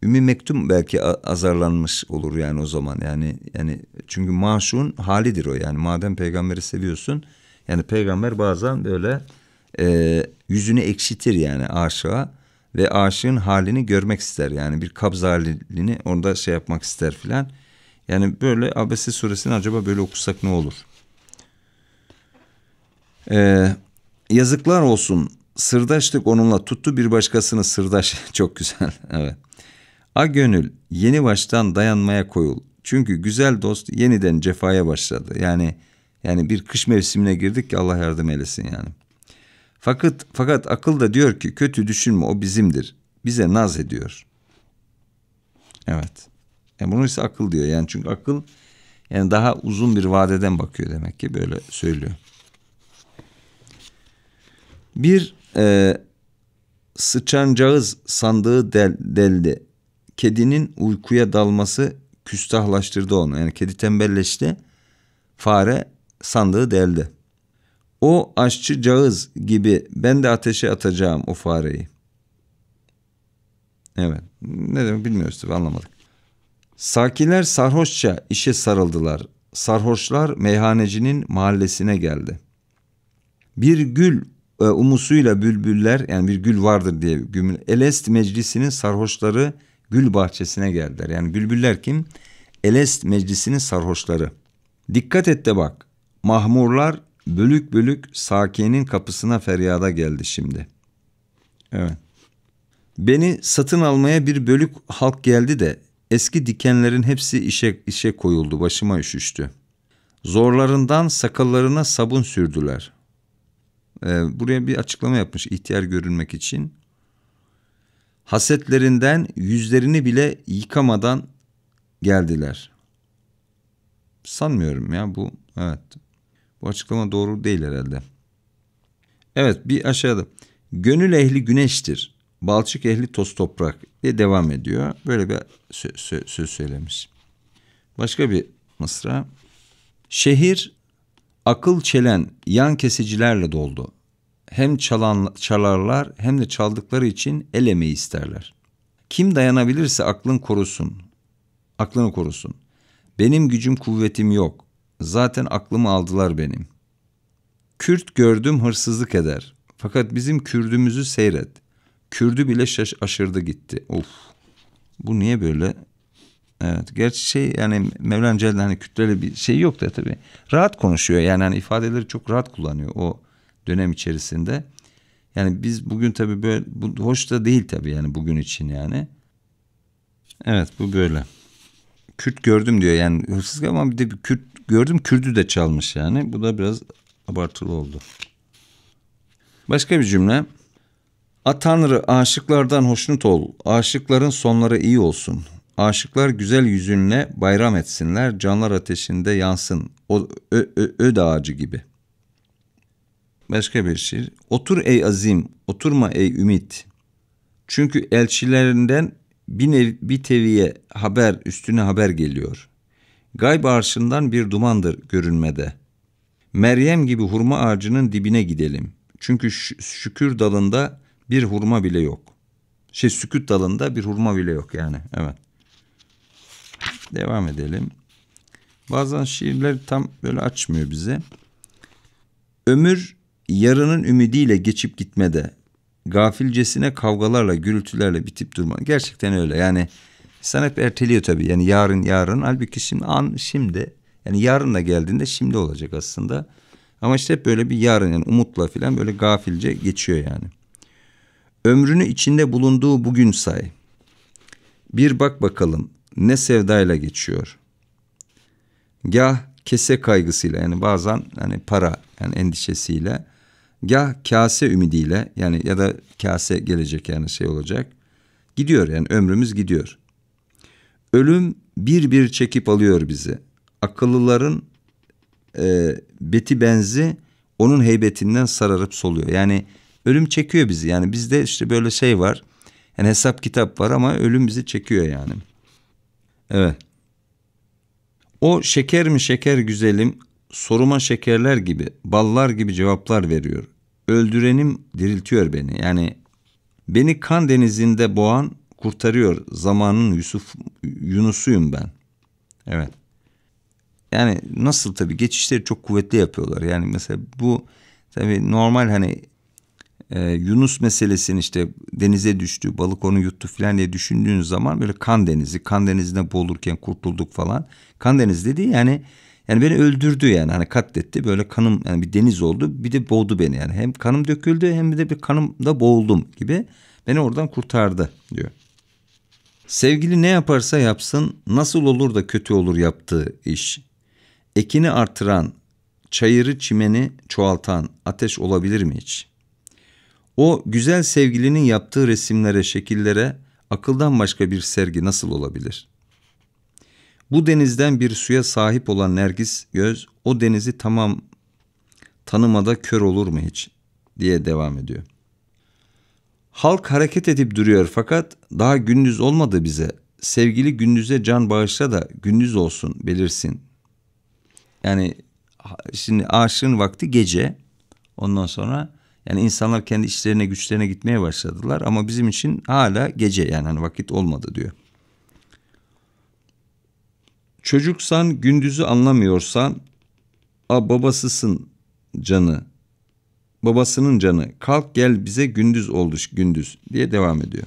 Ümmü Mektum belki azarlanmış olur yani o zaman yani yani çünkü maşun halidir o yani madem peygamberi seviyorsun yani peygamber bazen böyle e, yüzünü ekşitir yani aşığa ve aşığın halini görmek ister yani bir kabz halini orada şey yapmak ister filan. Yani böyle Abese suresini acaba böyle okusak ne olur? Ee, Yazıklar olsun. Sırdaşlık onunla tuttu bir başkasını sırdaş. Çok güzel. evet. A gönül yeni baştan dayanmaya koyul. Çünkü güzel dost yeniden cefaya başladı. Yani yani bir kış mevsimine girdik ki Allah yardım eylesin yani. Fakat fakat akıl da diyor ki kötü düşünme o bizimdir. Bize naz ediyor. Evet. Yani e, bunu ise akıl diyor. Yani çünkü akıl yani daha uzun bir vadeden bakıyor demek ki böyle söylüyor. Bir e, sıçancağız sandığı del, deldi. Kedinin uykuya dalması küstahlaştırdı onu. Yani kedi tembelleşti. Fare sandığı deldi. O aşçı cağız gibi ben de ateşe atacağım o fareyi. Evet. Ne demek bilmiyoruz tabii anlamadık. Sakiler sarhoşça işe sarıldılar. Sarhoşlar meyhanecinin mahallesine geldi. Bir gül e, umusuyla bülbüller yani bir gül vardır diye gümül. Elest meclisinin sarhoşları gül bahçesine geldiler. Yani bülbüller kim? Elest meclisinin sarhoşları. Dikkat et de bak. Mahmurlar bölük bölük Saki'nin kapısına feryada geldi şimdi. Evet. Beni satın almaya bir bölük halk geldi de eski dikenlerin hepsi işe, işe koyuldu başıma üşüştü. Zorlarından sakallarına sabun sürdüler e, buraya bir açıklama yapmış ihtiyar görünmek için. Hasetlerinden yüzlerini bile yıkamadan geldiler. Sanmıyorum ya bu evet. Bu açıklama doğru değil herhalde. Evet bir aşağıda. Gönül ehli güneştir. Balçık ehli toz toprak diye devam ediyor. Böyle bir söz, söz söylemiş. Başka bir mısra. Şehir Akıl çelen yan kesicilerle doldu. Hem çalan, çalarlar hem de çaldıkları için el emeği isterler. Kim dayanabilirse aklın korusun. Aklını korusun. Benim gücüm kuvvetim yok. Zaten aklımı aldılar benim. Kürt gördüm hırsızlık eder. Fakat bizim Kürdümüzü seyret. Kürdü bile şaş aşırdı gitti. Of. Bu niye böyle Evet. Gerçi şey yani Mevlana Celil'de hani kütleli bir şey yok da tabii. Rahat konuşuyor yani hani ifadeleri çok rahat kullanıyor o dönem içerisinde. Yani biz bugün tabii böyle bu hoş da değil tabii yani bugün için yani. Evet bu böyle. Kürt gördüm diyor yani hırsızlık ama bir de bir Kürt gördüm Kürt'ü de çalmış yani. Bu da biraz abartılı oldu. Başka bir cümle. A Tanrı aşıklardan hoşnut ol, aşıkların sonları iyi olsun. Aşıklar güzel yüzünle bayram etsinler, canlar ateşinde yansın, o, ö, ö, öd ağacı gibi. Başka bir şiir. Otur ey azim, oturma ey ümit. Çünkü elçilerinden bir, nev, bir teviye haber üstüne haber geliyor. Gayb arşından bir dumandır görünmede. Meryem gibi hurma ağacının dibine gidelim. Çünkü şükür dalında bir hurma bile yok. Şey süküt dalında bir hurma bile yok yani. Evet. Devam edelim. Bazen şiirler tam böyle açmıyor bize. Ömür yarının ümidiyle geçip gitmede gafilcesine kavgalarla gürültülerle bitip durma. Gerçekten öyle yani insan hep erteliyor tabii yani yarın yarın halbuki şimdi an şimdi yani yarın da geldiğinde şimdi olacak aslında. Ama işte hep böyle bir yarın yani umutla falan böyle gafilce geçiyor yani. Ömrünü içinde bulunduğu bugün say. Bir bak bakalım ne sevdayla geçiyor. Gah kese kaygısıyla yani bazen yani para yani endişesiyle gah kase ümidiyle yani ya da kase gelecek yani şey olacak. Gidiyor yani ömrümüz gidiyor. Ölüm bir bir çekip alıyor bizi. Akıllıların e, beti benzi onun heybetinden sararıp soluyor. Yani ölüm çekiyor bizi. Yani bizde işte böyle şey var. Yani hesap kitap var ama ölüm bizi çekiyor yani. Evet. O şeker mi şeker güzelim, soruma şekerler gibi, ballar gibi cevaplar veriyor. Öldürenim diriltiyor beni. Yani beni kan denizinde boğan kurtarıyor. Zamanın Yusuf Yunus'uyum ben. Evet. Yani nasıl tabii geçişleri çok kuvvetli yapıyorlar. Yani mesela bu tabii normal hani e, Yunus meselesini işte denize düştü, balık onu yuttu falan diye düşündüğün zaman böyle kan denizi, kan denizine boğulurken kurtulduk falan. Kan denizi dedi yani yani beni öldürdü yani hani katletti böyle kanım yani bir deniz oldu bir de boğdu beni yani hem kanım döküldü hem de bir kanım da boğuldum gibi beni oradan kurtardı diyor. Sevgili ne yaparsa yapsın nasıl olur da kötü olur yaptığı iş. Ekini artıran, çayırı çimeni çoğaltan ateş olabilir mi hiç? O güzel sevgilinin yaptığı resimlere, şekillere akıldan başka bir sergi nasıl olabilir? Bu denizden bir suya sahip olan Nergis Göz o denizi tamam tanımada kör olur mu hiç diye devam ediyor. Halk hareket edip duruyor fakat daha gündüz olmadı bize. Sevgili gündüze can bağışla da gündüz olsun belirsin. Yani şimdi aşığın vakti gece. Ondan sonra yani insanlar kendi işlerine güçlerine gitmeye başladılar ama bizim için hala gece yani hani vakit olmadı diyor. Çocuksan gündüzü anlamıyorsan a babasısın canı babasının canı kalk gel bize gündüz oldu gündüz diye devam ediyor.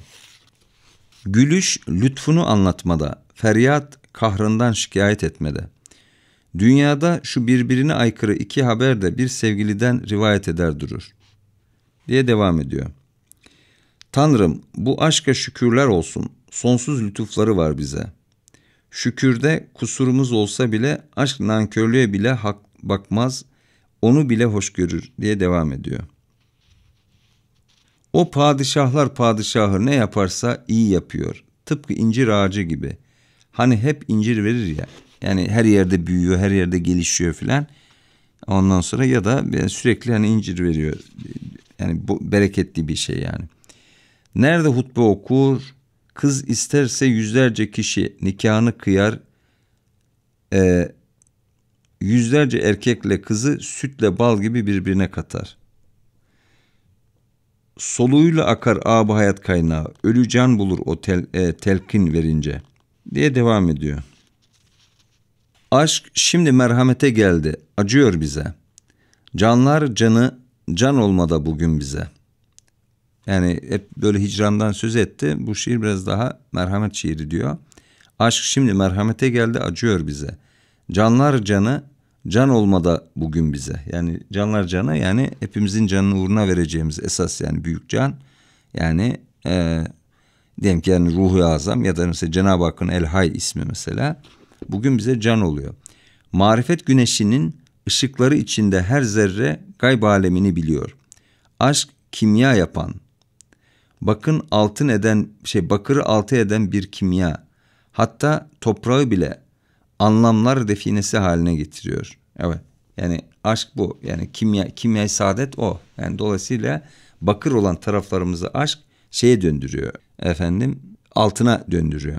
Gülüş lütfunu anlatmada, feryat kahrından şikayet etmede. Dünyada şu birbirine aykırı iki haber de bir sevgiliden rivayet eder durur diye devam ediyor. Tanrım bu aşka şükürler olsun. Sonsuz lütufları var bize. Şükürde kusurumuz olsa bile aşk nankörlüğe bile hak bakmaz, onu bile hoş görür diye devam ediyor. O padişahlar padişahı ne yaparsa iyi yapıyor. Tıpkı incir ağacı gibi. Hani hep incir verir ya. Yani her yerde büyüyor, her yerde gelişiyor filan. Ondan sonra ya da e, sürekli hani incir veriyor. Yani bu bereketli bir şey yani. Nerede hutbe okur? Kız isterse yüzlerce kişi nikahını kıyar. E, yüzlerce erkekle kızı sütle bal gibi birbirine katar. Soluğuyla akar ağabey hayat kaynağı. Ölü can bulur o tel, e, telkin verince diye devam ediyor. Aşk şimdi merhamete geldi. Acıyor bize. Canlar canı can olmada bugün bize. Yani hep böyle hicrandan söz etti. Bu şiir biraz daha merhamet şiiri diyor. Aşk şimdi merhamete geldi acıyor bize. Canlar canı can olmada bugün bize. Yani canlar cana yani hepimizin canını uğruna vereceğimiz esas yani büyük can. Yani e, diyelim ki yani ruhu azam ya da mesela Cenab-ı Hakk'ın El Hay ismi mesela. Bugün bize can oluyor. Marifet güneşinin ışıkları içinde her zerre gayb alemini biliyor. Aşk kimya yapan, bakın altın eden, şey bakırı altı eden bir kimya. Hatta toprağı bile anlamlar definesi haline getiriyor. Evet. Yani aşk bu. Yani kimya kimya saadet o. Yani dolayısıyla bakır olan taraflarımızı aşk şeye döndürüyor. Efendim altına döndürüyor.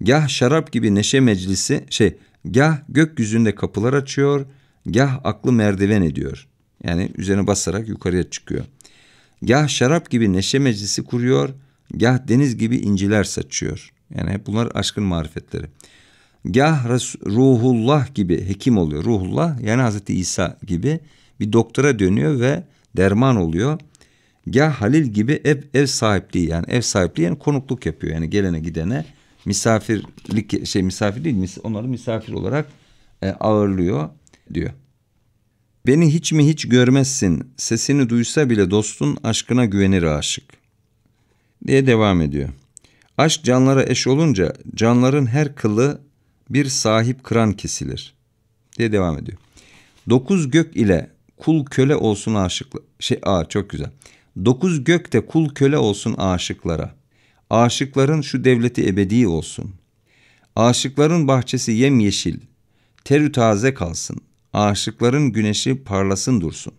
Gah şarap gibi neşe meclisi şey gah gökyüzünde kapılar açıyor, Gah aklı merdiven ediyor. Yani üzerine basarak yukarıya çıkıyor. Gah şarap gibi neşe meclisi kuruyor. Gah deniz gibi inciler saçıyor. Yani hep bunlar aşkın marifetleri. Gah ruhullah gibi hekim oluyor. Ruhullah yani Hazreti İsa gibi bir doktora dönüyor ve derman oluyor. Gah Halil gibi ev, ev sahipliği yani ev sahipliği yani konukluk yapıyor. Yani gelene gidene misafirlik şey misafir değil onları misafir olarak e, ağırlıyor diyor. Beni hiç mi hiç görmezsin, sesini duysa bile dostun aşkına güvenir aşık. Diye devam ediyor. Aşk canlara eş olunca canların her kılı bir sahip kıran kesilir. Diye devam ediyor. Dokuz gök ile kul köle olsun aşıklar. Şey, aa çok güzel. Dokuz gök de kul köle olsun aşıklara. Aşıkların şu devleti ebedi olsun. Aşıkların bahçesi yemyeşil, terü taze kalsın.'' Aşıkların güneşi parlasın dursun.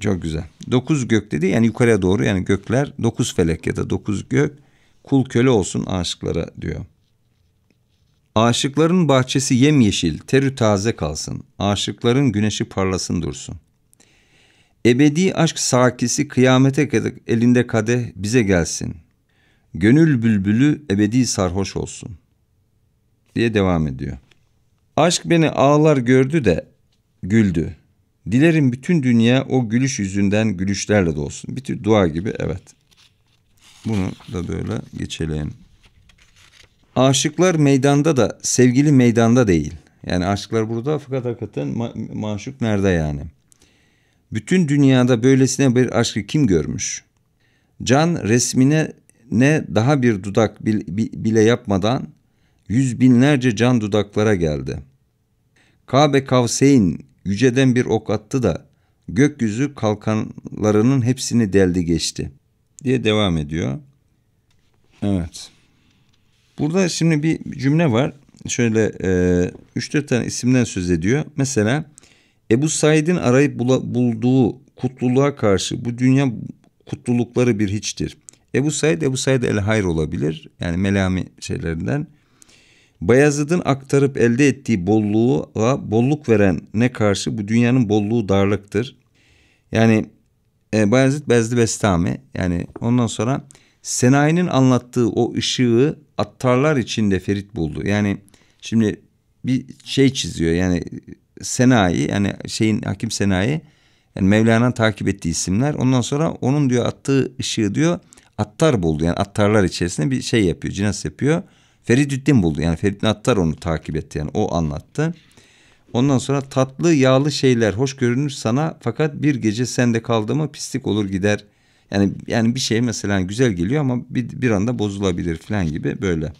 Çok güzel. Dokuz gök dedi yani yukarıya doğru yani gökler dokuz felek ya da dokuz gök kul köle olsun aşıklara diyor. Aşıkların bahçesi yemyeşil, terü taze kalsın. Aşıkların güneşi parlasın dursun. Ebedi aşk sakisi kıyamete kadar elinde kadeh bize gelsin. Gönül bülbülü ebedi sarhoş olsun. Diye devam ediyor. Aşk beni ağlar gördü de güldü. Dilerim bütün dünya o gülüş yüzünden gülüşlerle dolsun. Bir tür dua gibi evet. Bunu da böyle geçelim. Aşıklar meydanda da sevgili meydanda değil. Yani aşıklar burada fakat hakikaten ma maşuk nerede yani? Bütün dünyada böylesine bir aşkı kim görmüş? Can resmine ne daha bir dudak bile yapmadan yüz binlerce can dudaklara geldi. Kabe Kavseyn yüceden bir ok attı da gökyüzü kalkanlarının hepsini deldi geçti diye devam ediyor. Evet. Burada şimdi bir cümle var. Şöyle e, 3-4 tane isimden söz ediyor. Mesela Ebu Said'in arayıp bula, bulduğu kutluluğa karşı bu dünya kutlulukları bir hiçtir. Ebu Said, Ebu Said el Hayr olabilir. Yani melami şeylerinden. Bayezid'in aktarıp elde ettiği bolluğa bolluk veren ne karşı bu dünyanın bolluğu darlıktır. Yani e, Bayezid Bezli Bestami yani ondan sonra Senayi'nin anlattığı o ışığı attarlar içinde Ferit buldu. Yani şimdi bir şey çiziyor yani Senayi yani şeyin hakim Senayi yani Mevlana'nın takip ettiği isimler ondan sonra onun diyor attığı ışığı diyor attar buldu yani attarlar içerisinde bir şey yapıyor cinas yapıyor. Feridüddin buldu. Yani Feridüddin Attar onu takip etti. Yani o anlattı. Ondan sonra tatlı yağlı şeyler hoş görünür sana fakat bir gece sende kaldı mı pislik olur gider. Yani yani bir şey mesela güzel geliyor ama bir, bir anda bozulabilir falan gibi böyle.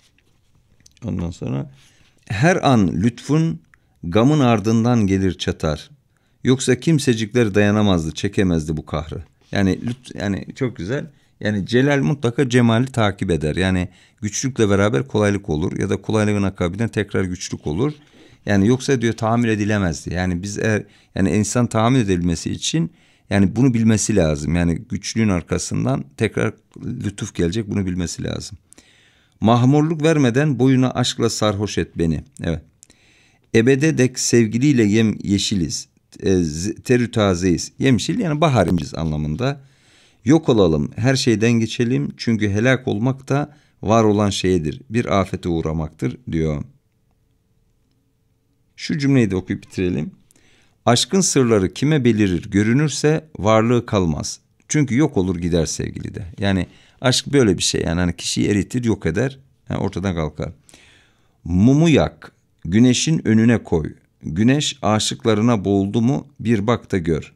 Ondan sonra her an lütfun gamın ardından gelir çatar. Yoksa kimsecikler dayanamazdı, çekemezdi bu kahrı. Yani yani çok güzel. Yani Celal mutlaka Cemal'i takip eder. Yani güçlükle beraber kolaylık olur ya da kolaylığın akabinde tekrar güçlük olur. Yani yoksa diyor tamir edilemezdi. Yani biz eğer yani insan tamir edilmesi için yani bunu bilmesi lazım. Yani güçlüğün arkasından tekrar lütuf gelecek bunu bilmesi lazım. Mahmurluk vermeden boyuna aşkla sarhoş et beni. Evet. Ebede dek sevgiliyle yem yeşiliz. E, terü tazeyiz. Yemşil yani baharimiz anlamında. Yok olalım, her şeyden geçelim çünkü helak olmak da var olan şeyedir, bir afete uğramaktır diyor. Şu cümleyi de okuyup bitirelim. Aşkın sırları kime belirir görünürse varlığı kalmaz. Çünkü yok olur gider sevgili de. Yani aşk böyle bir şey yani hani kişiyi eritir yok eder yani ortadan kalkar. Mumu yak güneşin önüne koy. Güneş aşıklarına boğuldu mu bir bak da gör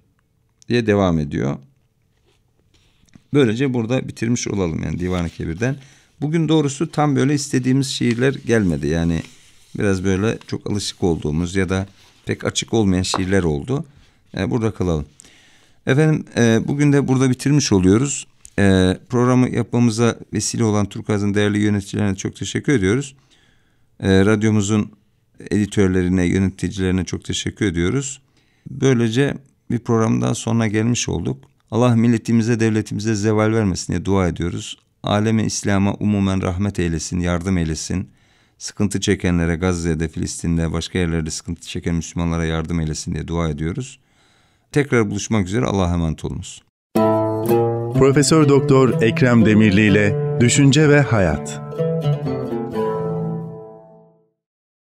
diye devam ediyor. Böylece burada bitirmiş olalım yani Divan-ı Kebir'den. Bugün doğrusu tam böyle istediğimiz şiirler gelmedi. Yani biraz böyle çok alışık olduğumuz ya da pek açık olmayan şiirler oldu. E, burada kalalım. Efendim e, bugün de burada bitirmiş oluyoruz. E, programı yapmamıza vesile olan Turkaz'ın değerli yöneticilerine çok teşekkür ediyoruz. E, radyomuzun editörlerine, yöneticilerine çok teşekkür ediyoruz. Böylece bir programdan daha sonuna gelmiş olduk. Allah milletimize, devletimize zeval vermesin diye dua ediyoruz. Aleme İslam'a umumen rahmet eylesin, yardım eylesin. Sıkıntı çekenlere Gazze'de, Filistin'de, başka yerlerde sıkıntı çeken Müslümanlara yardım eylesin diye dua ediyoruz. Tekrar buluşmak üzere Allah'a emanet olunuz. Profesör Doktor Ekrem Demirli ile Düşünce ve Hayat.